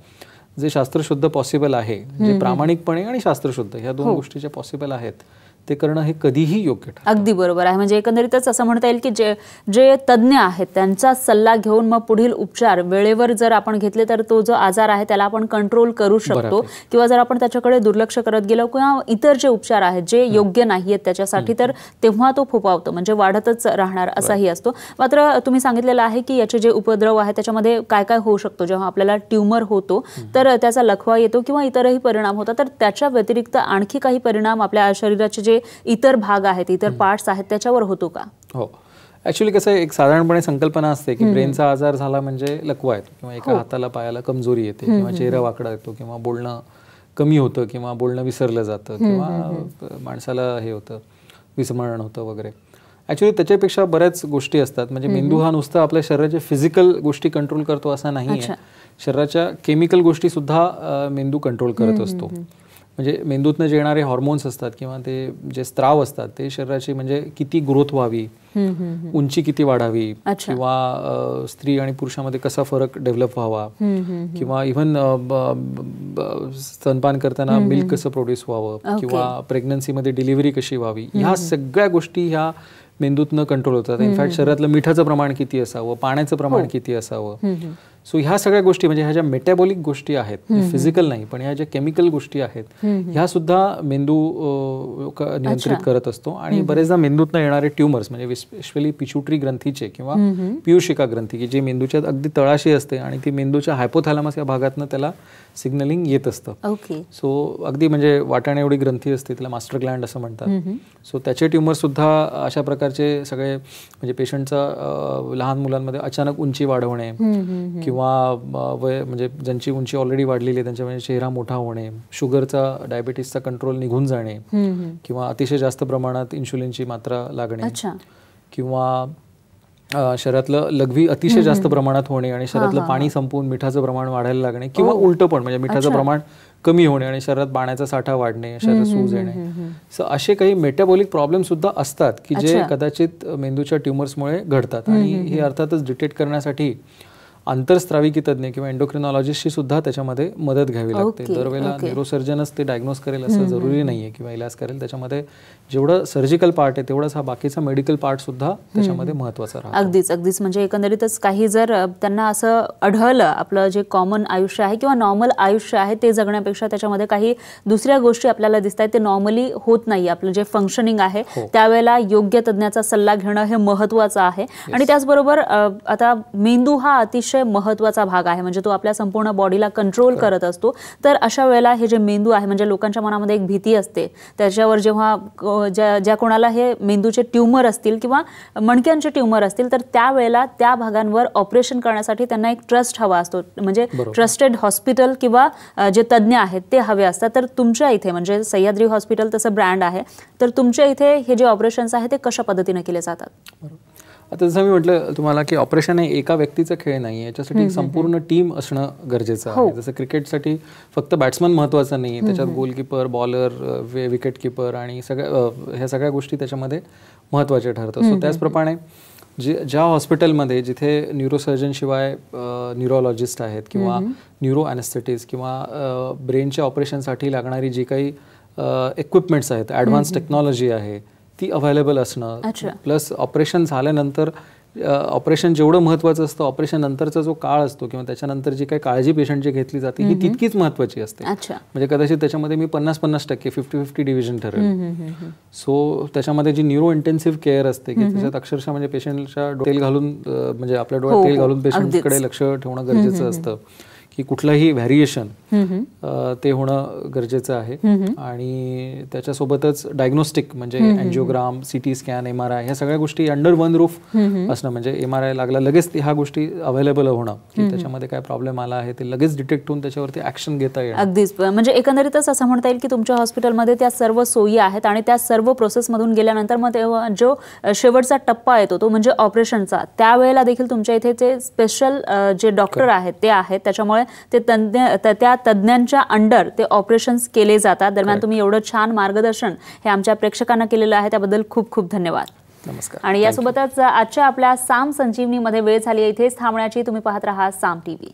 जे शास्त्रशुद्ध पॉसिबल आहे जे प्रामाणिकपणे आणि शास्त्रशुद्ध ह्या दोन गोष्टी ज्या पॉसिबल आहेत ते करणं हे कधीही योग्य अगदी बरोबर आहे म्हणजे एकंदरीतच असं म्हणता येईल की जे जे तज्ज्ञ आहेत त्यांचा सल्ला घेऊन मग पुढील उपचार वेळेवर जर आपण घेतले तर तो जो आजार आहे त्याला आपण कंट्रोल करू शकतो किंवा जर आपण त्याच्याकडे दुर्लक्ष करत गेलो किंवा इतर जे उपचार आहेत जे योग्य नाही आहेत त्याच्यासाठी तर तेव्हा तो फोपावतो म्हणजे वाढतच राहणार असाही असतो मात्र तुम्ही सांगितलेलं आहे की याचे जे उपद्रव आहे त्याच्यामध्ये काय काय होऊ शकतो जेव्हा आपल्याला ट्युमर होतो तर त्याचा लखवा येतो किंवा इतरही परिणाम होतात तर त्याच्या व्यतिरिक्त आणखी काही परिणाम आपल्या शरीराचे जे इतर भाग आहेत इतर पार्ट्स आहेत त्याच्यावर होतो का हो एक्चुअली कसं एक साधारणपणे संकल्पना असते की ब्रेनचा आजार झाला म्हणजे लकवा येतो किंवा एका हो. हाताला पायाला कमजोरी येते किंवा चेहरा वाकडा येतो किंवा बोलणं कमी होतं किंवा बोलणं विसरलं जातं किंवा माणसाला हे होतं विस्मरण होतं वगैरे ऍक्च्युली त्याच्यापेक्षा बऱ्याच गोष्टी असतात म्हणजे मेंदू हा नुसतं आपल्या शरीराच्या फिजिकल गोष्टी कंट्रोल करतो असा नाही शरीराच्या केमिकल गोष्टी सुद्धा मेंदू कंट्रोल करत असतो म्हणजे मेंदूतनं जे येणारे हॉर्मोन्स असतात किंवा ते जे स्त्राव असतात ते शरीराची म्हणजे किती ग्रोथ व्हावी उंची किती वाढावी किंवा स्त्री आणि पुरुषामध्ये कसा फरक डेव्हलप व्हावा किंवा इव्हन स्तनपान करताना मिल्क कसं प्रोड्यूस व्हावं किंवा प्रेग्नन्सीमध्ये डिलिव्हरी कशी व्हावी ह्या सगळ्या गोष्टी ह्या मेंदूतनं कंट्रोल होतात इनफॅक्ट शरीरातलं मिठाचं प्रमाण किती असावं पाण्याचं प्रमाण हो. किती असावं सो ह्या सगळ्या गोष्टी म्हणजे ह्या ज्या मेटॅबॉलिक गोष्टी आहेत फिजिकल नाही पण ह्या ज्या केमिकल गोष्टी आहेत ह्या सुद्धा मेंदू नियंत्रित करत असतो आणि बरेचदा मेंदूतनं येणारे ट्युमर्स म्हणजे स्पेशली पिचुटरी ग्रंथीचे किंवा पियुषिका ग्रंथी की जी मेंदूच्या अगदी तळाशी असते आणि ती मेंदूच्या हायपोथॅलॅमस या भागातनं त्याला सिग्नलिंग येत असतं सो अगदी म्हणजे वाटाणे एवढी ग्रंथी असते तिला मास्टर ग्लँड असं म्हणतात सो त्याचे ट्युमर सुद्धा अशा प्रकारचे सगळे म्हणजे पेशंटचा लहान मुलांमध्ये अचानक उंची वाढवणे किंवा वय म्हणजे ज्यांची उंची ऑलरेडी वाढलेली आहे त्यांच्या म्हणजे चेहरा मोठा होणे शुगरचा डायबिटीसचा कंट्रोल निघून जाणे किंवा अतिशय जास्त प्रमाणात इन्शुलिनची मात्रा लागणे किंवा शहरातलं लघवी अतिशय जास्त प्रमाणात होणे आणि शहरातलं पाणी संपून मिठाचं प्रमाण वाढायला लागणे किंवा उलट पण म्हणजे मिठाचं प्रमाण कमी होणे आणि शरीरात पाण्याचा साठा वाढणे शरीरात सूज येणे असे काही मेटाबॉलिक प्रॉब्लेम सुद्धा असतात की जे कदाचित मेंदूच्या ट्युमर्समुळे घडतात आणि हे अर्थातच डिटेक्ट करण्यासाठी आंतरस्त्राविकी तज्ञ किंवा एन्डोक्रिनॉलॉजिस्टशी सुद्धा त्याच्यामध्ये मदत घ्यावी लागते दरवेळेला न्यूरोसर्जनच ते डायग्नोस करेल असं जरुरी नाही आहे किंवा इलाज करेल त्याच्यामध्ये जेवढं सर्जिकल पार्ट आहे तेवढाच हा बाकीचा मेडिकल पार्ट सुद्धा त्याच्यामध्ये महत्वाचा राहतो अगदीच अगदीच म्हणजे एकंदरीतच काही जर त्यांना असं आढळलं आपलं जे कॉमन आयुष्य आहे किंवा नॉर्मल आयुष्य आहे ते जगण्यापेक्षा त्याच्यामध्ये काही दुसऱ्या गोष्टी आपल्याला दिसत ते नॉर्मली होत नाही आपलं जे फंक्शनिंग आहे हो. त्यावेळेला योग्य तज्ञाचा सल्ला घेणं हे महत्वाचं आहे आणि त्याचबरोबर आता मेंदू हा अतिशय अतिशय भाग आहे म्हणजे तो आपल्या संपूर्ण बॉडीला कंट्रोल हो. करत असतो तर अशा वेळेला हे जे मेंदू आहे म्हणजे लोकांच्या मनामध्ये एक भीती असते त्याच्यावर जेव्हा ज्या कोणाला हे मेंदूचे ट्यूमर असतील किंवा मणक्यांचे ट्यूमर असतील तर त्यावेळेला त्या भागांवर ऑपरेशन करण्यासाठी त्यांना एक ट्रस्ट हवा असतो म्हणजे ट्रस्टेड हॉस्पिटल किंवा जे तज्ज्ञ आहेत ते हवे असतात तर तुमच्या इथे म्हणजे सह्याद्री हॉस्पिटल तसं ब्रँड आहे तर तुमच्या इथे हे जे ऑपरेशन्स आहे ते कशा पद्धतीने केले जातात आता जसं मी म्हटलं तुम्हाला की ऑपरेशन हे एका व्यक्तीचा खेळ नाही याच्यासाठी संपूर्ण टीम असणं गरजेचं हो. आहे जसं क्रिकेटसाठी फक्त बॅट्समन महत्त्वाचा नाही त्याच्यात गोलकीपर बॉलर विकेट किपर आणि सगळ्या ह्या सगळ्या गोष्टी त्याच्यामध्ये महत्त्वाच्या ठरतात सो त्याचप्रमाणे जे ज्या हॉस्पिटलमध्ये जिथे न्यूरोसर्जनशिवाय न्यूरोलॉजिस्ट आहेत किंवा न्यूरो अॅनेस्थेटिस किंवा ब्रेनच्या ऑपरेशनसाठी लागणारी जी काही इक्विपमेंट्स आहेत ॲडव्हान्स टेक्नॉलॉजी आहे ती अवेलेबल असणं प्लस ऑपरेशन झाल्यानंतर ऑपरेशन जेवढं महत्वाचं असतं ऑपरेशन नंतरचा जो काळ असतो किंवा त्याच्यानंतर जी काही काळजी पेशंटची घेतली जाते ही तितकीच महत्वाची असते म्हणजे कदाचित त्याच्यामध्ये मी पन्नास पन्नास टक्के फिफ्टी फिफ्टी डिव्हिजन ठरेल सो त्याच्यामध्ये जी न्यूरो इंटेन्सिव्ह केअर असते की त्याच्यात अक्षरशः म्हणजे पेशंटच्या तेल घालून म्हणजे आपल्या डोळ्यात हो, हो. घालून पेशंटकडे लक्ष ठेवणं गरजेचं असतं की कुठलंही व्हॅरिएशन ते होणं गरजेचं आहे आणि त्याच्यासोबतच डायग्नोस्टिक म्हणजे angiogram T scan M R I ह्या सगळ्या गोष्टी अंडर वन रूफ असणं म्हणजे एम आर आय लागला लगेच ह्या गोष्टी अवेलेबल होणं की त्याच्यामध्ये काय प्रॉब्लेम आला आहे ते लगेच डिटेक्ट होऊन त्याच्यावरती ऍक्शन घेता येईल अगदीच म्हणजे एकंदरीतच असं म्हणता येईल की तुमच्या हॉस्पिटलमध्ये त्या सर्व सोयी आहेत आणि त्या सर्व प्रोसेस मधून गेल्यानंतर मग तेव्हा जो शेवटचा टप्पा येतो तो म्हणजे ऑपरेशनचा त्यावेळेला देखील तुमच्या इथे जे स्पेशल जे डॉक्टर आहेत ते आहेत त्याच्यामुळे ते तज्ञ त्या तज्ञांच्या अंडर ते ऑपरेशन्स केले जातात दरम्यान तुम्ही एवढं छान मार्गदर्शन हे आमच्या प्रेक्षकांना केलेलं आहे त्याबद्दल खूप खूप धन्यवाद नमस्कार आणि यासोबतच आजच्या आपल्या साम संजीवनीमध्ये वेळ झाली इथेच थांबण्याची तुम्ही पाहत राहा साम टीव्ही